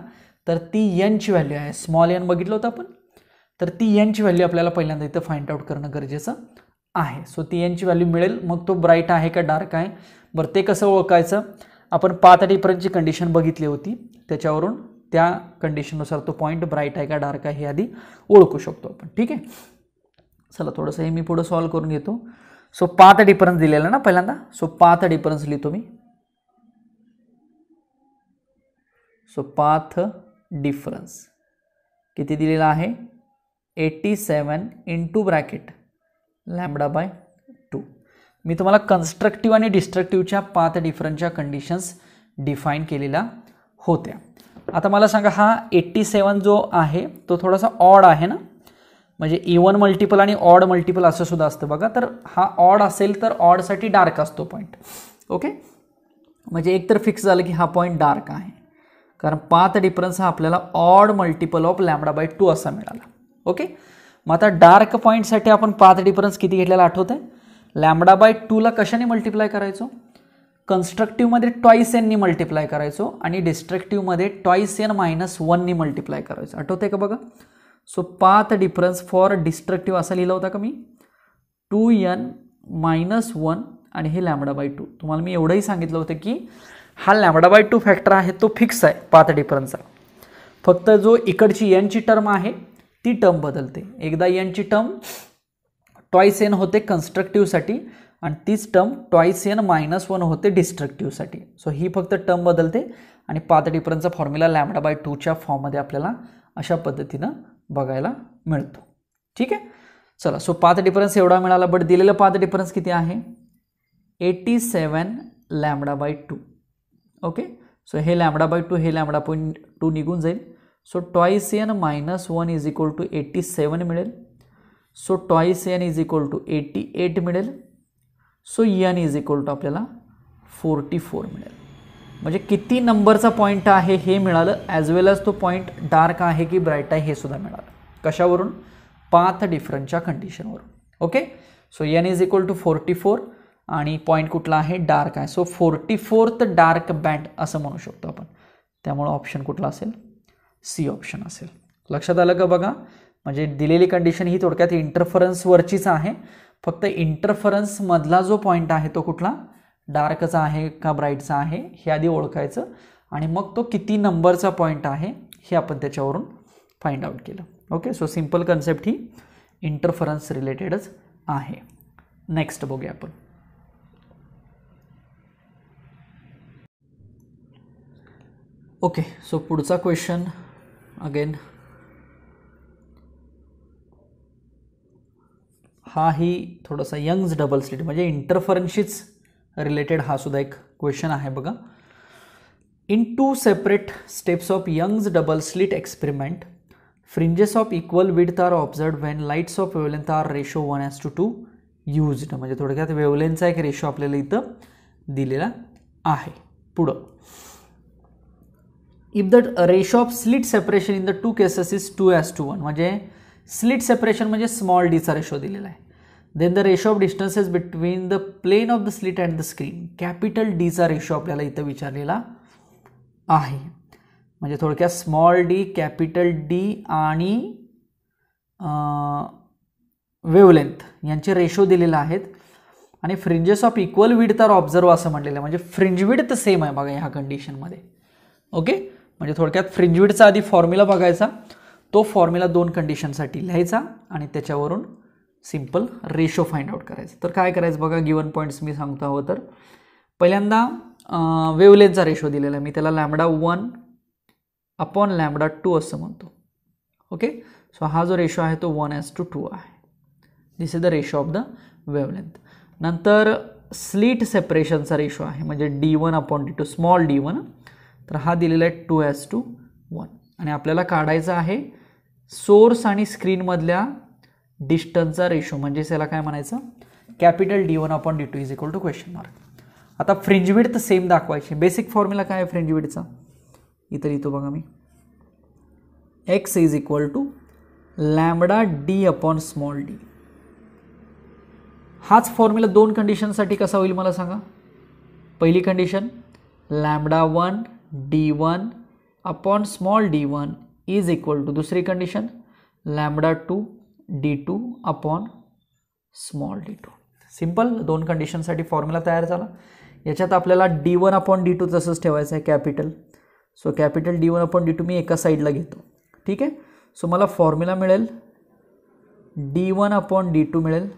तर ती यनची व्हॅल्यू आहे स्मॉल यन बघितलं होतं आपण तर ती यनची व्हॅल्यू आपल्याला पहिल्यांदा इथं फाइंड आउट करणं गरजेचं आहे सो ती यनची व्हॅल्यू मिळेल मग तो ब्राईट आहे का डार्क आहे बरं ते कसं ओळखायचं आपण पाच डिफरंटची कंडिशन बघितली होती त्याच्यावरून त्या कंडिशननुसार तो पॉईंट ब्राईट आहे का डार्क आहे हे आधी ओळखू शकतो आपण ठीक आहे चला थोडंसं हे मी पुढं सॉल्व करून घेतो सो पाथ डिफरन्स दिलेला ना पहिल्यांदा सो पाच डिफरन्स लिहितो मी सो पाथ डिफरन्स किती दिलेला आहे eighty seven two bracket lambda by two मी तुम्हाला कन्स्ट्रक्टिव्ह आणि डिस्ट्रक्टिव्हच्या पाच डिफरन्सच्या कंडिशन्स डिफाईन केलेल्या होत्या आता मला सांगा हा 87 सेवन जो आहे तो थोडासा ऑड आहे ना म्हणजे इवन e मल्टिपल आणि ऑड मल्टिपल असं सुद्धा असतं बघा तर हा ऑड असेल तर ऑडसाठी डार्क असतो पॉईंट ओके म्हणजे एक तर फिक्स झालं की हा पॉईंट डार्क आहे कारण पाच डिफरन्स हा आपल्याला odd multiple of lambda by two असा मिळाला ओके मग आता डार्क पॉईंटसाठी आपण पाच डिफरन्स किती घेतलेला आठवत आहे लॅमडा बाय टूला कशाने मल्टिप्लाय करायचो कन्स्ट्रक्टिव्हमध्ये टॉईस एननी मल्टिप्लाय करायचो आणि डिस्ट्रक्टिव्हमध्ये टॉईस एन मायनस वननी मल्टिप्लाय करायचो आठवते का बघा so path difference for destructive असा लिहिला होता का मी टू यन मायनस वन आणि हे लॅमडा बाय टू तुम्हाला मी एवढंही सांगितलं होतं की हा लॅमडा बाय टू फॅक्टर आहे तो फिक्स आहे पाथ डिफरन्सचा फक्त जो इकडची एनची टर्म आहे ती टर्म बदलते एकदा एनची टर्म टॉईस एन होते कन्स्ट्रक्टिव्हसाठी आणि तीच term twice N minus one होते डिस्ट्रक्टिव्हसाठी सो ही फक्त टर्म बदलते आणि पाथ डिफरन्सचा फॉर्म्युला लॅमडा बाय टूच्या फॉर्ममध्ये आपल्याला अशा पद्धतीनं बघायला मिळतो ठीक आहे चला सो पाच डिफरन्स एवढा मिळाला बट दिलेलं पाच डिफरन्स किती आहे eighty seven lambda by two okay so हे लॅमडा बाय टू हे लॅमडा पॉईंट टू निघून जाईल so twice N minus one is equal to eighty seven मिळेल so twice N is equal to eighty eight मिळेल so N is equal to आपल्याला forty four मिळेल म्हणजे किती नंबरचा पॉईंट आहे हे मिळालं ॲज वेल एज तो पॉईंट डार्क आहे की ब्राईट आहे हे सुद्धा मिळालं कशावरून पाथ डिफरंटच्या कंडिशनवरून okay so N is equal to forty four आणि पॉईंट कुठला आहे डार्क आहे so forty fourth dark band असं म्हणू शकतो आपण त्यामुळं ऑप्शन कुठला असेल सी ऑप्शन असेल लक्षात आलं का बघा म्हणजे दिलेली कंडिशन ही थोडक्यात इंटरफरन्सवरचीच आहे फक्त इंटरफरन्समधला जो पॉईंट आहे तो कुठला डार्कचा आहे का ब्राईटचा आहे हे आधी ओळखायचं आणि मग तो किती नंबरचा पॉईंट आहे हे आपण त्याच्यावरून फाइंड आउट केलं ओके सो सिम्पल कन्सेप्ट ही इंटरफरन्स रिलेटेडच आहे नेक्स्ट बघूया आपण ओके सो पुढचा क्वेश्चन अगेन हा ही थोडासा यंग्स डबल स्लिट म्हणजे इंटरफरन्सशीच रिलेटेड हा सुद्धा एक क्वेश्चन आहे बघा in two separate steps of Young's double slit experiment fringes of equal width are observe when lights of wavelength are ratio one as to two used म्हणजे थोडक्यात वेवलेंथचा एक ratio आपल्याला इथं दिलेला आहे पुढं if the ratio of slit separation in the two cases is two as to one म्हणजे slit separation म्हणजे स्मॉल डीचा रेशो दिलेला आहे then the ratio of distances between the plane of the slit and the screen capital डीचा ratio आपल्याला इथं विचारलेला आहे म्हणजे थोडक्यात स्मॉल डी कॅपिटल डी आणि लेंथ यांचे रेशो दिलेला आहेत आणि फ्रिंजेस ऑफ इक्वल विड तर ऑब्झर्व असं म्हटलेलं आहे म्हणजे फ्रिंजविड तर सेम आहे बघा ह्या कंडिशनमध्ये ओके म्हणजे थोडक्यात फ्रिंजविडचा आधी फॉर्म्युला बघायचा तो फॉर्म्युला दोन कंडिशनसाठी लिहायचा आणि त्याच्यावरून सिम्पल रेशो फाइंड आउट करायचं तर काय करायचं बघा गिवन पॉईंट्स मी सांगतो हवं तर पहिल्यांदा वेवलेंथचा रेशो दिलेला आहे मी त्याला lambda one upon lambda two असं म्हणतो ओके सो हा जो रेशो आहे तो वन ॲज टू टू आहे this is the ratio of the wavelength नंतर स्लीट सेपरेशनचा रेशो आहे म्हणजे D one upon D two small D one तर हा दिलेला आहे टू एज टू वन आणि आपल्याला काढायचं आहे सोर्स आणि स्क्रीनमधल्या डिस्टन्सचा रेशो म्हणजेच याला काय म्हणायचं capital D one upon D two is equal to question mark आता फ्रिंज तर सेम दाखवायची बेसिक फॉर्म्युला काय आहे फ्रिंज इतर येतो बघा मी X is equal to lambda D upon small D हाच फॉर्म्युला दोन कंडिशनसाठी कसा होईल मला सांगा पहिली condition lambda one D one upon small D one is equal to दुसरी condition lambda two D two upon small D two simple दोन कंडिशनसाठी फॉर्म्युला तयार झाला याच्यात आपल्याला D one upon D two तसंच ठेवायचं आहे capital so capital D one upon D two मी एका साईडला घेतो ठीक आहे सो मला फॉर्म्युला मिळेल D one upon D two मिळेल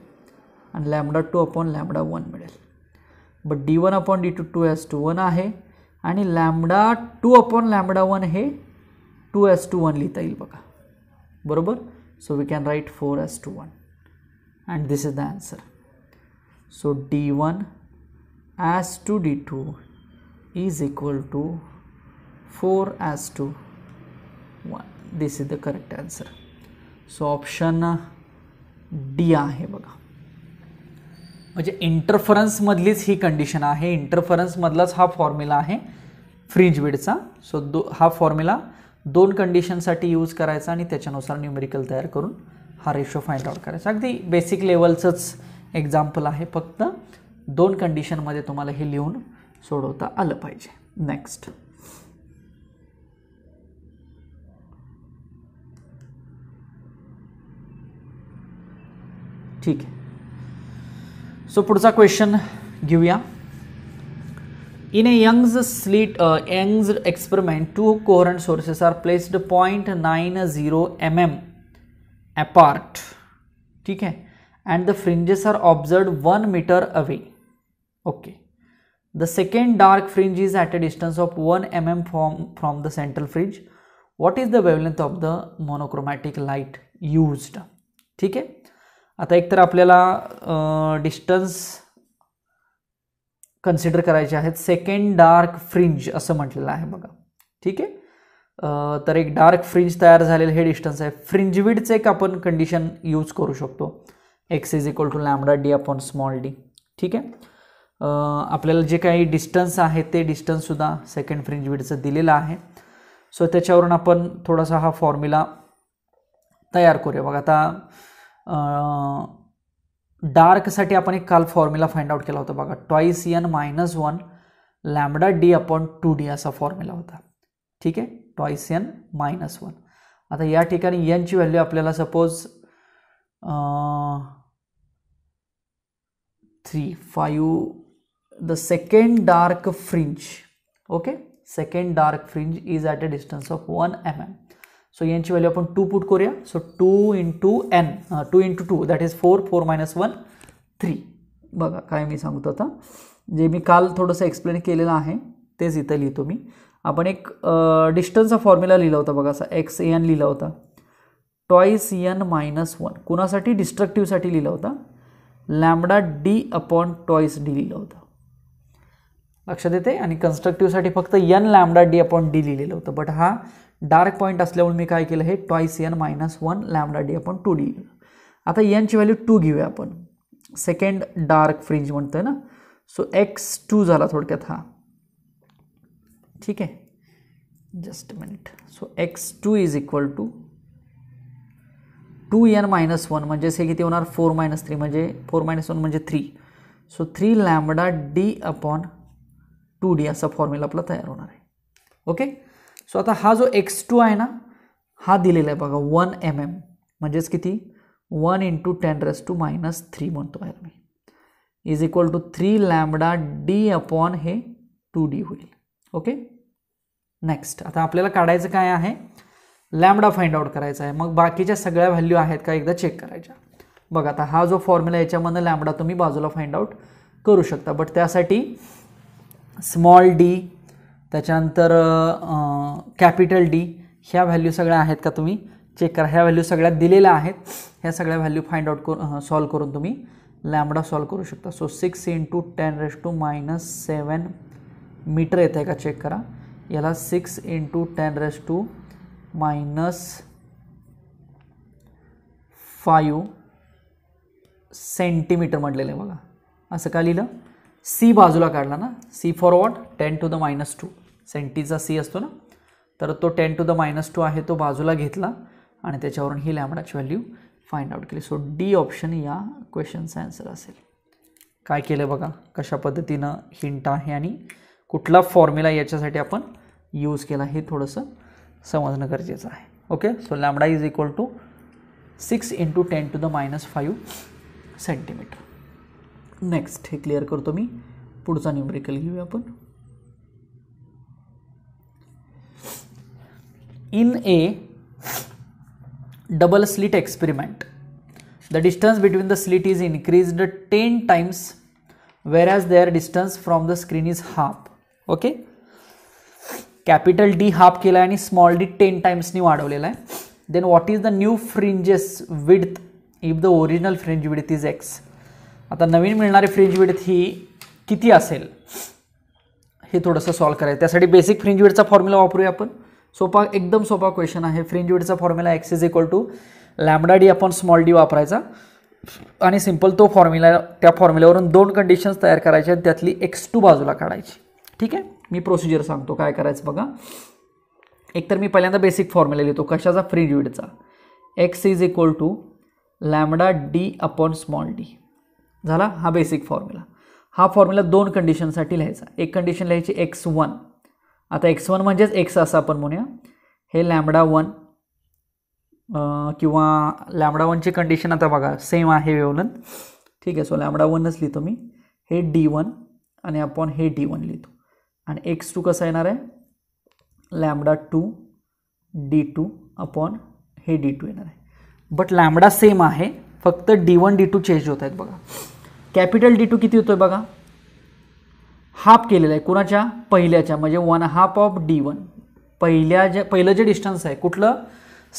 आणि lambda two upon lambda one मिळेल but D one upon D two two is two one आहे आणि lambda two upon lambda one हे टू एस टू वन लिहिता येईल बघा बरोबर So we can write 4 as to 1 and this is the answer. So D1 as to D2 is equal to 4 as to 1. This is the correct answer. So, option so option D आहे बघा म्हणजे इंटरफरन्समधलीच ही condition आहे इंटरफरन्समधलाच हा formula आहे fridge वेडचा so दो हा formula. दोन कंडिशनसाठी use करायचा आणि त्याच्यानुसार न्यूमेरिकल तयार करून हा रेशो फाइंड आउट करायचा अगदी बेसिक लेवलचंच एक्झाम्पल आहे फक्त दोन कंडिशनमध्ये तुम्हाला हे लिहून सोडवता आलं पाहिजे नेक्स्ट ठीक आहे सो पुढचा क्वेश्चन घेऊया In a Young's slit, uh, Young's experiment, two coherent sources are placed 0.90 mm apart. ठीक है and the fringes are observed 1 meter away. Okay. The second dark fringe is at a distance of 1 mm from, from the central fringe. What is the wavelength of the monochromatic light used? ठीक आहे आता एकतर ला uh, distance consider करायचे आहेत second dark fringe असं म्हटलेलं आहे बघा ठीक आहे तर एक डार्क फ्रिंज तयार झालेलं हे डिस्टन्स आहे फ्रिंजवीडचं एक आपण कंडिशन यूज करू शकतो X is equal to lambda D upon small D ठीक आहे आपल्याला जे काही डिस्टन्स आहे ते डिस्टन्ससुद्धा सेकंड फ्रिंजवीडचं दिलेलं आहे सो त्याच्यावरून आपण थोडासा हा फॉर्म्युला तयार करूया बघा आता डार्कसाठी आपण एक काल फॉर्म्युला फाइंड आउट केला होता बघा twice N minus one lambda D upon two D असा फॉर्म्युला होता ठीक आहे ट्वाईस एन मायनस वन आता या ठिकाणी एनची व्हॅल्यू आपल्याला suppose three five the second dark fringe okay second dark fringe is at a distance of one M M so यांची व्हॅल्यू आपण टू पुट करूया so two into N two into two that is four four minus one three बघा काय मी सांगतो आता जे मी काल थोडंसं एक्सप्लेन केलेलं आहे तेच इथं लिहितो मी आपण एक डिस्टन्सचा फॉर्म्युला लिहिला होता बघा असा एक्स एन लिहिला होता टॉईस एन मायनस वन कुणासाठी डिस्ट्रक्टिव्हसाठी लिहिला होता lambda D upon twice D लिहिला होता लक्षात येते आणि कन्स्ट्रक्टिव्हसाठी फक्त N lambda D upon D लिहिलेलं होतं बट हा डार्क पॉईंट असल्यामुळे मी काय केलं हे twice N minus one lambda D आपण टू डी आता एनची व्हॅल्यू टू घेऊया आपण सेकंड डार्क फ्रिंज म्हणतो आहे ना सो एक्स टू झाला थोडक्यात हा ठीक आहे just minute so X two is equal to two N minus one म्हणजेच हे किती होणार फोर मायनस थ्री म्हणजे फोर मायनस वन म्हणजे three so three lambda D upon two D असा फॉर्म्युला आपला तयार होणार आहे ओके सो आता हा जो एक्स टू आहे ना हा दिलेला आहे बघा वन एम एम म्हणजेच किती one into ten raise to minus three म्हणतो बाहेर मी is equal to three lambda D upon हे टू डी होईल ओके नेक्स्ट आता आपल्याला काढायचं काय आहे लॅमडा फाइंड आउट करायचा आहे मग बाकीच्या सगळ्या व्हॅल्यू आहेत का एकदा चेक करायच्या बघा आता हा जो फॉर्म्युला याच्यामधनं लॅमडा तुम्ही बाजूला फाइंड आउट करू शकता बट त्यासाठी स्मॉल डी त्याच्यानंतर कॅपिटल डी ह्या व्हॅल्यू सगळ्या आहेत का तुम्ही चेक करा ह्या व्हॅल्यू सगळ्या दिलेल्या आहेत ह्या सगळ्या व्हॅल्यू फाइंड आउट करून सॉल्व करून तुम्ही लॅमडा सॉल्व करू शकता so six into ten raise to minus seven meter येत आहे का चेक करा याला six into ten raise to minus five centimeter म्हटलेलं आहे बघा असं का लिहिलं सी बाजूला काढला ना C forward ten to the minus two सेंटीचा सी असतो ना तर तो ten to the minus two आहे तो बाजूला घेतला आणि त्याच्यावरून ही लॅमडाची व्हॅल्यू फाइंड आउट केली सो डी ऑप्शन या क्वेश्चनचा ॲन्सर असेल काय केलं बघा कशा पद्धतीनं हिंट आहे आणि कुठला फॉर्म्युला याच्यासाठी आपण यूज केला हे थोडंसं समजणं गरजेचं आहे okay so lambda is equal to six into ten to the minus five centimeter next हे क्लिअर करतो मी पुढचा न्यूमरिकल घेऊया आपण in a double slit experiment the distance between the slit is increase ten times whereas the distance from the screen is half okay capital D half केला आहे आणि small D ten टाइम्सनी वाढवलेला आहे then what is the new fringes with if the original fringe width is X आता नवीन मिळणारी fringe width ही किती असेल हे थोडंसं सॉल्व्ह करायचं त्यासाठी बेसिक फ्रिंज विडचा फॉर्म्युला वापरूया आपण सोपा एकदम सोपा क्वेश्चन आहे फ्रिंज विडचा formula X is equal to lambda D upon small D वापरायचा आणि सिम्पल तो फॉर्म्युला त्या फॉर्म्युल्यावरून दोन कंडिशन्स तयार करायच्या आणि त्यातली एक्स टू बाजूला काढायची ठीक आहे मी प्रोसिजर सांगतो काय करायचं बघा एकतर मी पहिल्यांदा बेसिक फॉर्म्युला लिहितो कशाचा फ्रिंज विडचा X is equal to lambda D upon small D झाला हा बेसिक फॉर्म्युला हा फॉर्म्युला दोन कंडिशनसाठी लिहायचा एक कंडिशन लिहायची एक्स वन आता एक्स वन म्हणजेच एक्स असं आपण म्हणूया हे लॅमडा वन किंवा लॅमडा वनची कंडिशन आता बघा सेम आहे वेवलन ठीक आहे सो लॅमडा वनच लिहितो मी हे डी वन आणि आपण हे डी वन लिहितो आणि एक्स टू कसं येणार आहे lambda two D two upon हे डी टू येणार आहे बट लॅमडा सेम आहे फक्त D one D two change होत आहेत बघा कॅपिटल डी टू किती होतो आहे बघा हाफ केलेला आहे कुणाच्या पहिल्याच्या म्हणजे one half of D one पहिल्या जे पहिलं जे डिस्टन्स आहे कुठलं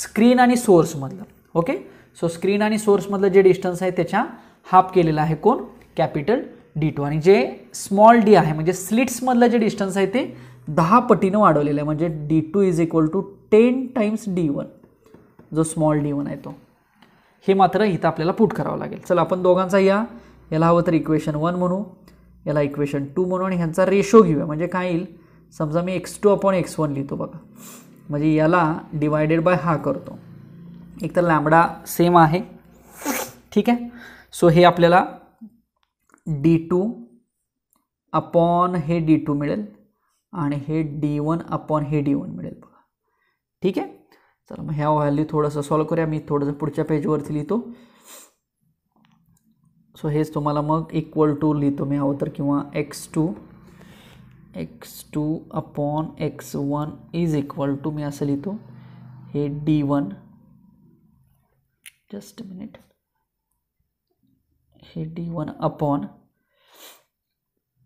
स्क्रीन आणि सोर्समधलं ओके सो स्क्रीन आणि सोर्समधलं जे डिस्टन्स आहे त्याच्या हाफ केलेलं आहे कोण कॅपिटल डी टू आणि जे स्मॉल डी आहे म्हणजे स्लिट्समधलं जे डिस्टन्स आहे ते दहा पटीनं वाढवलेलं आहे म्हणजे D two is equal to ten times D one जो स्मॉल डी वन आहे तो हे मात्र इथं आपल्याला पुट करावं लागेल चला आपण दोघांचा या याला हवं तर इक्वेशन वन म्हणू याला इक्वेशन टू म्हणून आणि ह्यांचा रेशो घेऊया म्हणजे काय येईल समजा मी X two upon X one लिहितो बघा म्हणजे याला डिवायडेड बाय हा करतो एक तर लॅमडा सेम आहे ठीक आहे सो हे आपल्याला डी टू अपॉन हे डी टू मिळेल आणि हे डी वन अपॉन हे डी वन मिळेल बघा ठीक आहे चला मग ह्या व्हॅल्यू थोडंसं सॉल्व करूया मी थोडंसं पुढच्या पेजवरती लिहितो सो हेच तुम्हाला मग इक्वल टू लिहितो मी हवं तर किंवा X two X two upon X one is equal to मी असं लिहितो हे डी वन जस्ट मिनिट हे D one upon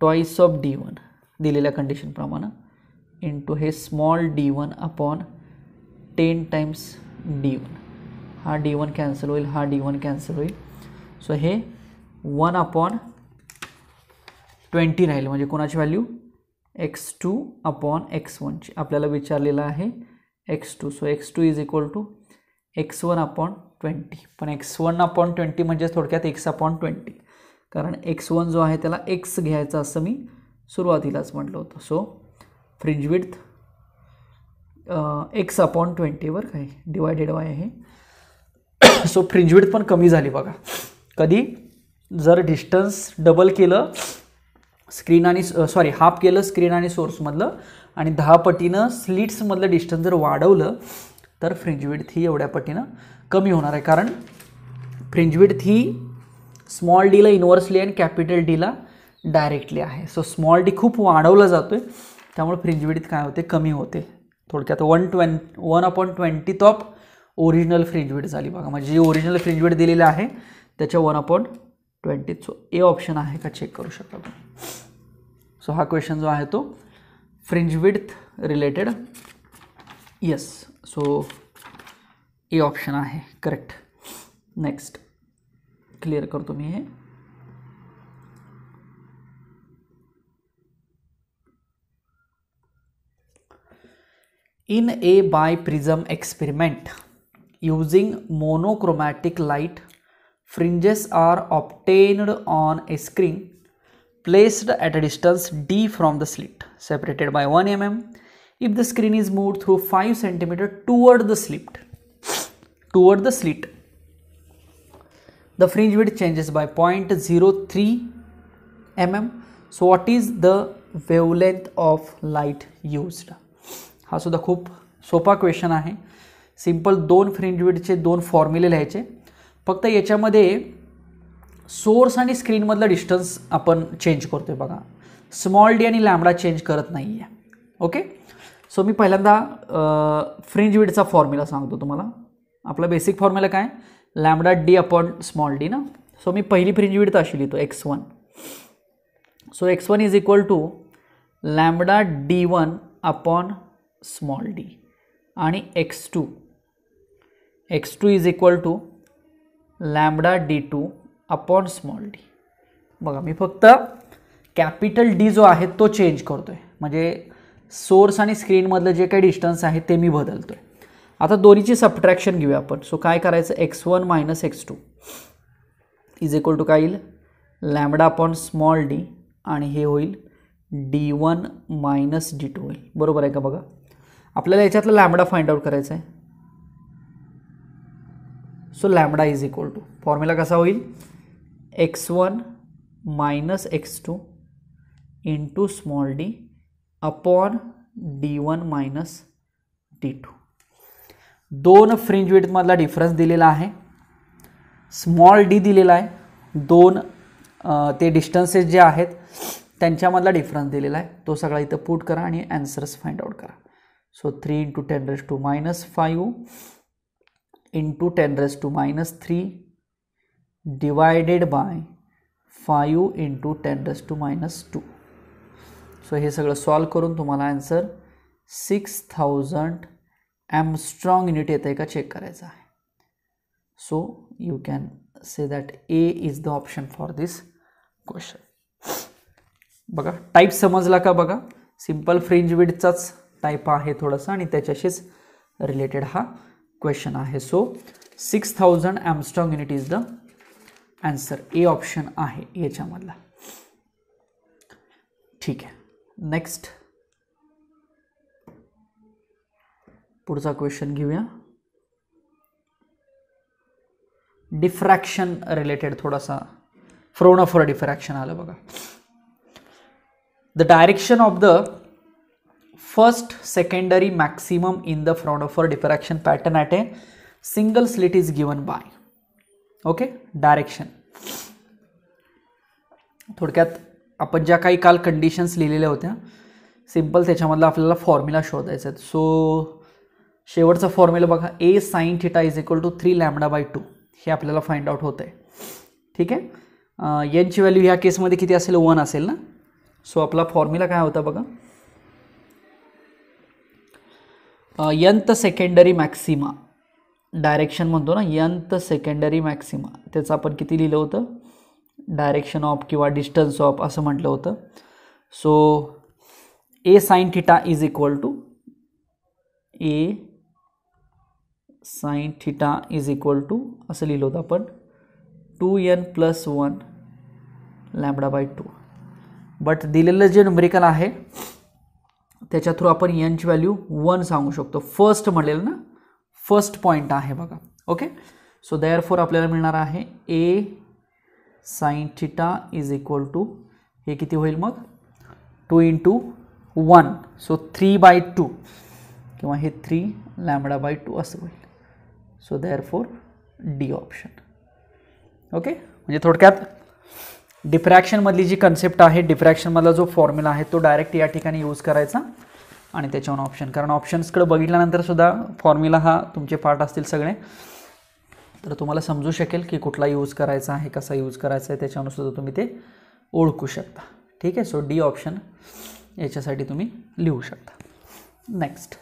twice of D one दिलेल्या कंडिशनप्रमाणे टू हे small D one upon ten times D one हा डी वन कॅन्सल होईल हा डी वन कॅन्सल होईल सो हे वन अपॉन ट्वेंटी राहील म्हणजे कोणाची value X two upon X वनची आपल्याला विचारलेलं आहे x to so X two is equal to X one upon twenty पण एक्स वन अपॉन ट्वेंटी म्हणजेच थोडक्यात एक्स अपॉन ट्वेंटी कारण एक्स वन जो आहे त्याला एक्स घ्यायचा असं मी सुरुवातीलाच म्हटलं होतं so fringe width X upon ट्वेंटीवर काही डिवायडेड बाय आहे सो फ्रिज विथ पण कमी झाली बघा कधी जर डिस्टन्स डबल केलं स्क्रीन आणि सॉरी हाफ केलं स्क्रीन आणि सोर्समधलं आणि दहा पटीनं स्लिट्समधलं डिस्टन्स जर वाढवलं तर फ्रिंजविडथ ही एवढ्या पटीनं कमी होणार आहे कारण फ्रिंजविड ही स्मॉल डीला इन्व्हर्सली आणि कॅपिटल डीला डायरेक्टली आहे सो स्मॉल डी खूप वाढवलं जातो आहे त्यामुळे फ्रिंजविडीत काय होते कमी होते थोडक्यात one twenty one upon twenty top original fringe width झाली बघा म्हणजे जी ओरिजिनल फ्रिंजविड दिलेली आहे त्याच्या one upon twenty so A option है का चेक करू शो सो हा क्वेश्चन जो है तो fringe width related yes so A option है करेक्ट नेक्स्ट कर तुम्हें है in a biprism experiment using monochromatic light fringes are obtained on a screen placed at a distance d from the slit separated by 1 mm if the screen is moved through 5 cm toward the slit toward the slit the fringe width changes by 0.03 mm so what is the wavelength of light used हा सुद्धा खूप सोपा question आहे simple दोन fringe विडचे दोन फॉर्म्युले लिहायचे फक्त याच्यामध्ये सोर्स आणि स्क्रीनमधलं डिस्टन्स आपण चेंज करतो आहे बघा स्मॉल डी आणि लॅमडा चेंज करत नाही आहे ओके सो मी पहिल्यांदा फ्रिंज विडचा फॉर्म्युला सांगतो तुम्हाला आपला बेसिक फॉर्म्युला काय lambda D upon small D ना सो मी पहिली फ्रिंज तर अशी लिहितो X one so X one is equal to lambda D one upon small D आणि X two X two is equal to lambda D two upon small D बघा मी फक्त कॅपिटल डी जो आहे तो चेंज करतो आहे म्हणजे सोर्स आणि स्क्रीनमधलं जे काही डिस्टन्स आहे ते मी बदलतो आहे आता दोन्हीची सबट्रॅक्शन घेऊया आपण सो काय करायचं X one minus X two is equal to काय येईल लॅमडा अपॉन स्मॉल डी आणि हे होईल D one minus D two होईल बरोबर आहे का बघा आपल्याला याच्यातलं लॅमडा फाइंड आउट करायचं आहे so lambda is equal to formula कसा होईल X one minus X two into small D upon D one minus D two दोन फ्रिंज विथमधला डिफरन्स दिलेला आहे स्मॉल डी दिलेला आहे दोन ते डिस्टन्सेस जे आहेत त्यांच्यामधला डिफरन्स दिलेला आहे तो सगळा इथं पुट करा आणि ॲन्सर्स फाइंड आउट करा so three into ten raise to minus five into ten raise to minus three divided by five into ten raise to minus two so हे सगळं सॉल्व करून तुम्हाला answer six thousand angstrom unit येतं आहे का check करायचं आहे so you can say that A is the option for this question बघा टाईप समजला का बघा सिम्पल फ्रिंज विडचाच टाईप आहे थोडासा आणि त्याच्याशीच रिलेटेड हा क्वेश्चन आहे so six thousand angstrom unit is the answer A option आहे याच्यामधला ठीक आहे नेक्स्ट पुढचा क्वेश्चन घेऊया डिफ्रॅक्शन रिलेटेड थोडासा फ्रोन ऑफ डिफ्रॅक्शन आलं बघा the direction of the maximum secondary the front the for diffraction pattern at a single slit is given by okay direction थोडक्यात आपण ज्या काही काल कंडिशन्स लिहिलेल्या होत्या सिम्पल त्याच्यामधला आपल्याला फॉर्म्युला शोधायचा आहे सो शेवटचा फॉर्म्युला बघा A sine theta is equal to three lambda by two हे आपल्याला फाइंड आउट होत आहे ठीक आहे यांची व्हॅल्यू ह्या केसमध्ये किती असेल वन असेल ना सो आपला फॉर्म्युला काय होता बघा यंत सेकेंडरी मॅक्सिमा डायरेक्शन म्हणतो ना यंत सेकंडरी मॅक्सिमा त्याचं आपण किती लिहिलं होतं डायरेक्शन ऑफ किंवा डिस्टन्स ऑफ असं म्हटलं होतं so A sine theta is equal to A sine theta is equal to असं लिहिलं होतं आपण two N plus one lambda by two but दिलेलं जे न्युमरिकल आहे त्याच्या थ्रू आपण एनची व्हॅल्यू वन सांगू शकतो फर्स्ट म्हणेल ना फर्स्ट पॉईंट आहे बघा ओके सो दॅर फोर आपल्याला मिळणार आहे a sine theta is equal to हे किती होईल मग two into one so three by two किंवा हे थ्री लॅमडा बाय टू असं होईल so therefore D option okay म्हणजे थोडक्यात डिफ्रॅक्शनमधली जी कन्सेप्ट आहे डिफ्रॅक्शनमधला जो फॉर्म्युला आहे तो डायरेक्ट या ठिकाणी यूज करायचा आणि त्याच्यावर ऑप्शन कारण ऑप्शन्सकडे बघितल्यानंतर सुद्धा फॉर्म्युला हा तुमचे पार्ट असतील सगळे तर तुम्हाला समजू शकेल की कुठला यूज करायचा आहे कसा यूज करायचा आहे त्याच्यानुसार तुम्ही ते ओळखू शकता ठीक आहे सो डी ऑप्शन याच्यासाठी तुम्ही लिहू शकता next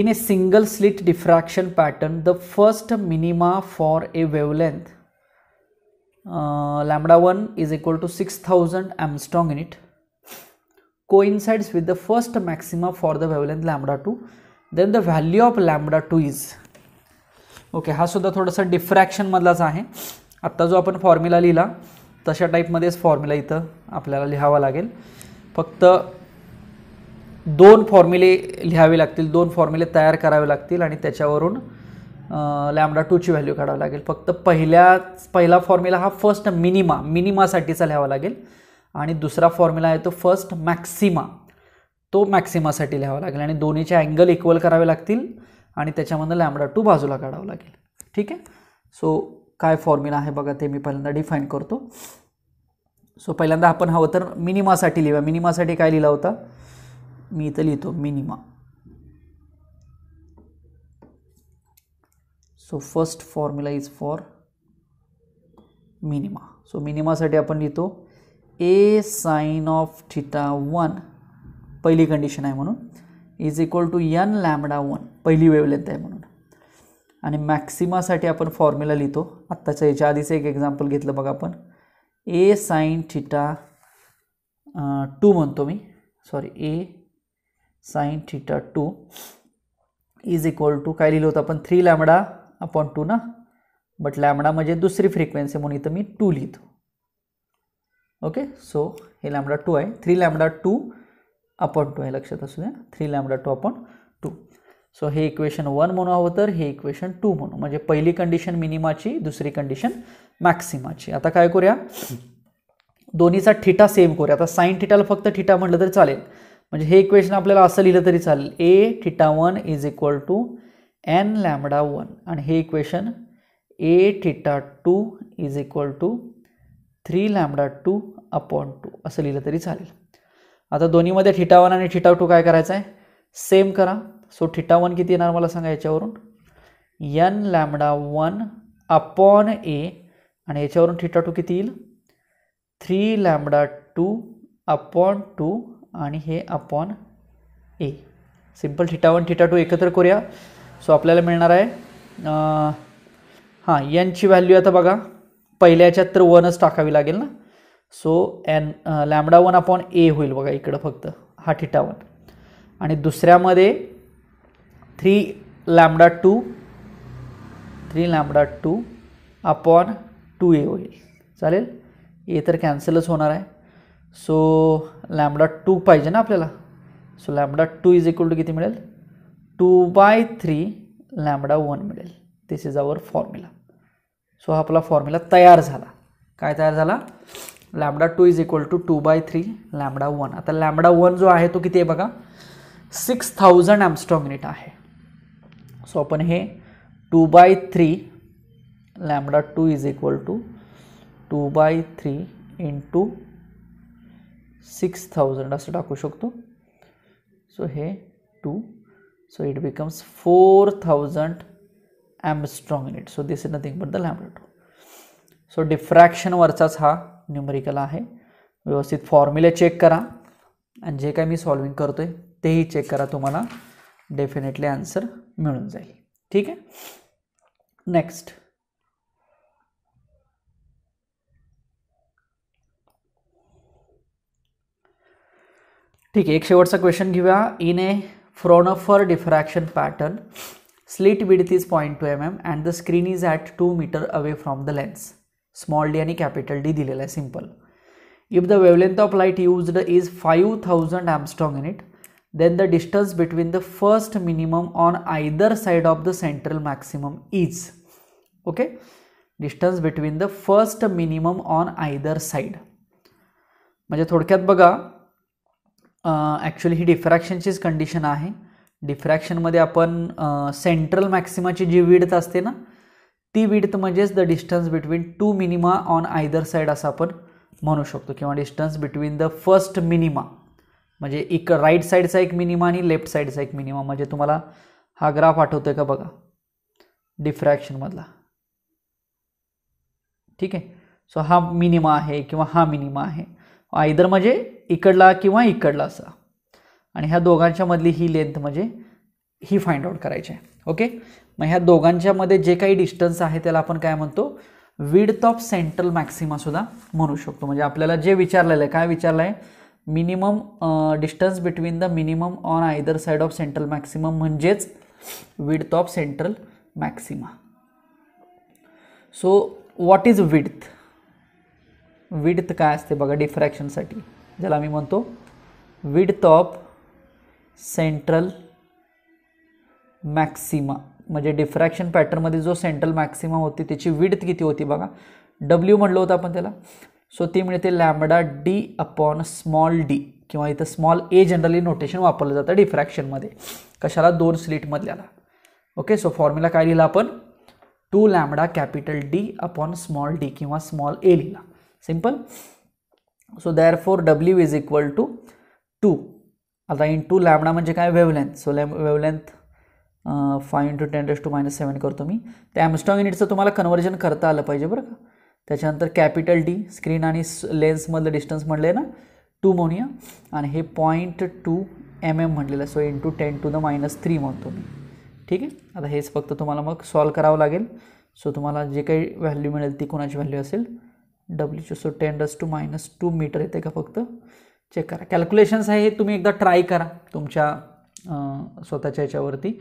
in a single slit diffraction pattern the first minima for a wavelength lambda one is equal to six thousand angstrom it coincides with the first maxima for the wavelength lambda two then the value of lambda two is okay हा सुद्धा थोडासा डिफ्रॅक्शनमधलाच आहे आत्ता जो आपण formula लिहिला तशा टाईपमध्येच formula इथं आपल्याला लिहावा लागेल फक्त दोन फॉर्म्युले लिहावे लागतील दोन फॉर्म्युले तयार करावे लागतील आणि त्याच्यावरून लॅमडा टूची व्हॅल्यू काढावी लागेल फक्त पहिल्या पहिला फॉर्म्युला हा फर्स्ट मिनिमा मिनिमासाठीचा लिहावा लागेल आणि दुसरा फॉर्म्युला आहे तो फर्स्ट मॅक्सिमा तो मॅक्सिमासाठी लिहावा लागेल आणि दोन्हीचे अँगल इक्वल करावे लागतील आणि त्याच्यामधून लॅमडा टू बाजूला काढावं लागेल ठीक आहे सो काय फॉर्म्युला आहे बघा ते मी पहिल्यांदा डिफाईन करतो सो पहिल्यांदा आपण हवं तर मिनिमासाठी लिहूया मिनिमासाठी काय लिहिला होता मी इथं लिहितो minima so first formula is for minima so मिनिमासाठी आपण लिहितो a sine of theta one पहिली कंडिशन आहे म्हणून is equal to n lambda one पहिली वेवलेंथ आहे म्हणून आणि मॅक्सिमासाठी आपण फॉर्म्युला लिहितो आत्ताच्या याच्या आधीच एक एक्झाम्पल घेतलं बघा आपण ए साईन थिटा टू म्हणतो मी sorry a sine theta two is equal to काय लिहिलं होतं आपण थ्री लॅमडा अपॉन टू ना बट लॅमडा म्हणजे दुसरी फ्रिक्वेन्सी म्हणून इथं मी टू लिहितो ओके सो हे लॅमडा टू आहे three lambda two upon two आहे लक्षात असू द्या three lambda two upon two so हे इक्वेशन वन म्हणू हवं तर हे इक्वेशन टू म्हणू म्हणजे पहिली कंडिशन मिनिमाची दुसरी कंडिशन मॅक्सिमाची आता काय करूया दोन्हीचा ठिटा सेम करूया आता साईन ठिटाला फक्त ठिटा म्हटलं तरी चालेल म्हणजे हे इक्वेशन आपल्याला असं लिहिलं तरी चालेल a theta one is equal to n lambda one आणि हे equation a theta two is equal to three lambda two upon two असं लिहिलं तरी चालेल आता दोन्हीमध्ये थिटा वन आणि थिटा टू काय करायचं आहे सेम करा सो थिटा वन किती येणार मला सांगा याच्यावरून n lambda one upon a आणि याच्यावरून थिटा टू किती येईल three lambda two upon two आणि हे upon a simple theta one theta two एकत्र करूया सो आपल्याला मिळणार आहे हां यांची व्हॅल्यू आता बघा पहिल्याच्यात तर वनच टाकावी लागेल ना so n lambda one upon a होईल बघा इकडं फक्त हा थिटा वन आणि दुसऱ्यामध्ये three lambda two three lambda two upon two a होईल चालेल ए तर कॅन्सलच होणार आहे सो लॅमडा टू पाहिजे ना आपल्याला so lambda two is equal to किती मिळेल two by three lambda one मिळेल this is our formula so आपला फॉर्म्युला तयार झाला काय तयार झाला lambda two is equal to two by three lambda one आता लॅमडा वन जो आहे तो किती आहे बघा सिक्स थाउजंड ॲमस्ट्रॉंग युनिट आहे सो आपण हे two by three lambda two is equal to two by three into six thousand असं टाकू शकतो सो हे two so it becomes four thousand unit so this is nothing but the lambda two so डिफ्रॅक्शनवरचाच हा numerical आहे व्यवस्थित फॉर्म्युले check करा आणि जे काय मी सॉल्विंग करतो आहे तेही चेक करा तुम्हाला डेफिनेटली आन्सर मिळून जाईल ठीक आहे नेक्स्ट ठीक आहे एक शेवटचा क्वेश्चन घेऊया in a Fraunhofer diffraction pattern slit width is point two M M and the screen is at two metre away from the lens small D आणि कॅपिटल डी दिलेला आहे simple if the wavelength of light used is five thousand unit then the distance between the first minimum on either side of the central maximum is okay distance between the first minimum on either side म्हणजे थोडक्यात बघा actually ही डिफ्रॅक्शनचीच condition आहे डिफ्रॅक्शनमध्ये आपण central मॅक्सिमाची जी विडत असते ना ती width म्हणजेच the distance between two minima on either side असं आपण म्हणू शकतो किंवा distance between the first minima म्हणजे एक राईट साईडचा एक मिनिमा आणि लेफ्ट साईडचा एक मिनिमा म्हणजे तुम्हाला हा ग्राफ आठवतो आहे का बघा डिफ्रॅक्शनमधला ठीक आहे सो हा मिनिमा आहे किंवा हा मिनिमा आहे आयदर म्हणजे इकडला किंवा इकडला असा आणि ह्या दोघांच्या मधली ही लेंथ म्हणजे ही फाइंड आउट करायची आहे ओके मग ह्या दोघांच्यामध्ये जे काही डिस्टन्स आहे त्याला आपण काय म्हणतो विड्थ ऑफ सेंट्रल मॅक्सिमा सुद्धा म्हणू शकतो म्हणजे आपल्याला जे विचारलेलं आहे काय विचारलं आहे minimum distance between the minimum on either side of central maximum म्हणजेच width of central maxima so what is width width काय असते बघा डिफ्रॅक्शनसाठी ज्याला आम्ही म्हणतो विडथ ऑफ सेंट्रल मॅक्सिमा म्हणजे डिफ्रॅक्शन पॅटर्नमध्ये जो सेंट्रल मॅक्सिमा होती त्याची विडथ किती होती बघा डब्ल्यू म्हणलं होतं आपण त्याला सो ती मिळते lambda D upon small D किंवा इथं स्मॉल ए जनरली नोटेशन वापरलं जातं डिफ्रॅक्शनमध्ये कशाला दोन स्लीटमधल्याला ओके सो फॉर्म्युला काय लिहिला आपण two lambda capital D upon small D किंवा स्मॉल ए लिहिला simple so therefore W is equal to two आता इन टू लॅमडा म्हणजे काय लेंथ सो लॅम wavelength five into ten raise to minus seven करतो मी ते ॲमस्टॉंग युनिटचं तुम्हाला कन्वर्जन करता आलं पाहिजे बरं का त्याच्यानंतर कॅपिटल डी स्क्रीन आणि लेन्समधलं डिस्टन्स म्हणलं आहे ना टू म्हणूया आणि हे पॉईंट टू एम एम म्हणलेलं so two ten to the minus three म्हणतो मी ठीक आहे आता हेच फक्त तुम्हाला मग सॉल्व करावं लागेल सो तुम्हाला जे काही व्हॅल्यू मिळेल ती कोणाची व्हॅल्यू असेल डब्ल्यूची so tends to minus two metre येते का फक्त चेक करा कॅल्क्युलेशन्स आहे हे तुम्ही एकदा ट्राय करा तुमच्या स्वतःच्या याच्यावरती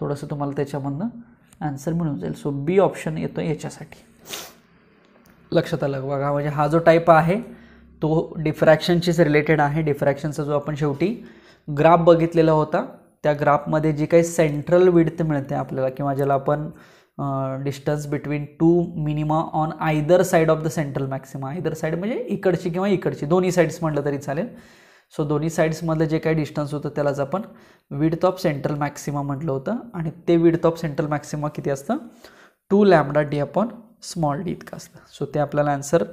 थोडंसं तुम्हाला त्याच्यामधनं आन्सर मिळून जाईल सो बी ऑप्शन येतो याच्यासाठी लक्षात आलं बघा म्हणजे हा जो टाईप आहे तो डिफ्रॅक्शनशीच रिलेटेड आहे डिफ्रॅक्शनचा जो आपण शेवटी ग्राफ बघितलेला होता त्या ग्राफमध्ये जी काही सेंट्रल विडथ मिळते आपल्याला किंवा ज्याला आपण distance between two minima on either side of the central maxima either side म्हणजे इकडची किंवा इकडची दोन्ही साईड्स म्हटलं तरी चालेल सो दोन्ही साईड्समधलं जे काही डिस्टन्स होतं त्यालाच आपण विड्थ ऑफ सेंट्रल मॅक्सिमा म्हटलं होतं आणि ते विड्थ ऑफ सेंट्रल मॅक्सिमा किती असतं two lambda D upon small D इतकं असतं सो ते आपल्याला आन्सर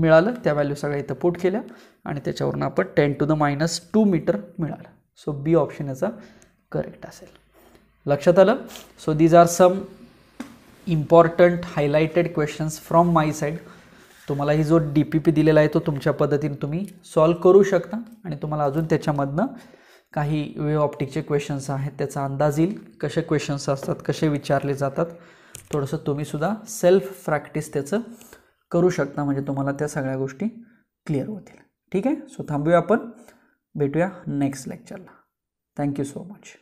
मिळालं त्या व्हॅल्यू सगळ्या इथं पुट केल्या आणि त्याच्यावरून आपण ten to the minus two metre मिळालं सो बी ऑप्शन याचा करेक्ट असेल लक्षात आलं so these are some important highlighted questions from my side तुम्हाला ही जो डी पी पी दिलेला आहे तो तुमच्या पद्धतीने तुम्ही सॉल्व करू शकता आणि तुम्हाला अजून त्याच्यामधनं काही वे ऑप्टिकचे क्वेश्चन्स आहेत त्याचा अंदाज येईल कसे क्वेश्चन्स असतात कसे विचारले जातात थोडंसं तुम्हीसुद्धा सेल्फ प्रॅक्टिस त्याचं करू शकता म्हणजे तुम्हाला त्या सगळ्या गोष्टी क्लिअर होतील ठीक आहे सो थांबूया आपण भेटूया नेक्स्ट लेक्चरला थँक्यू सो मच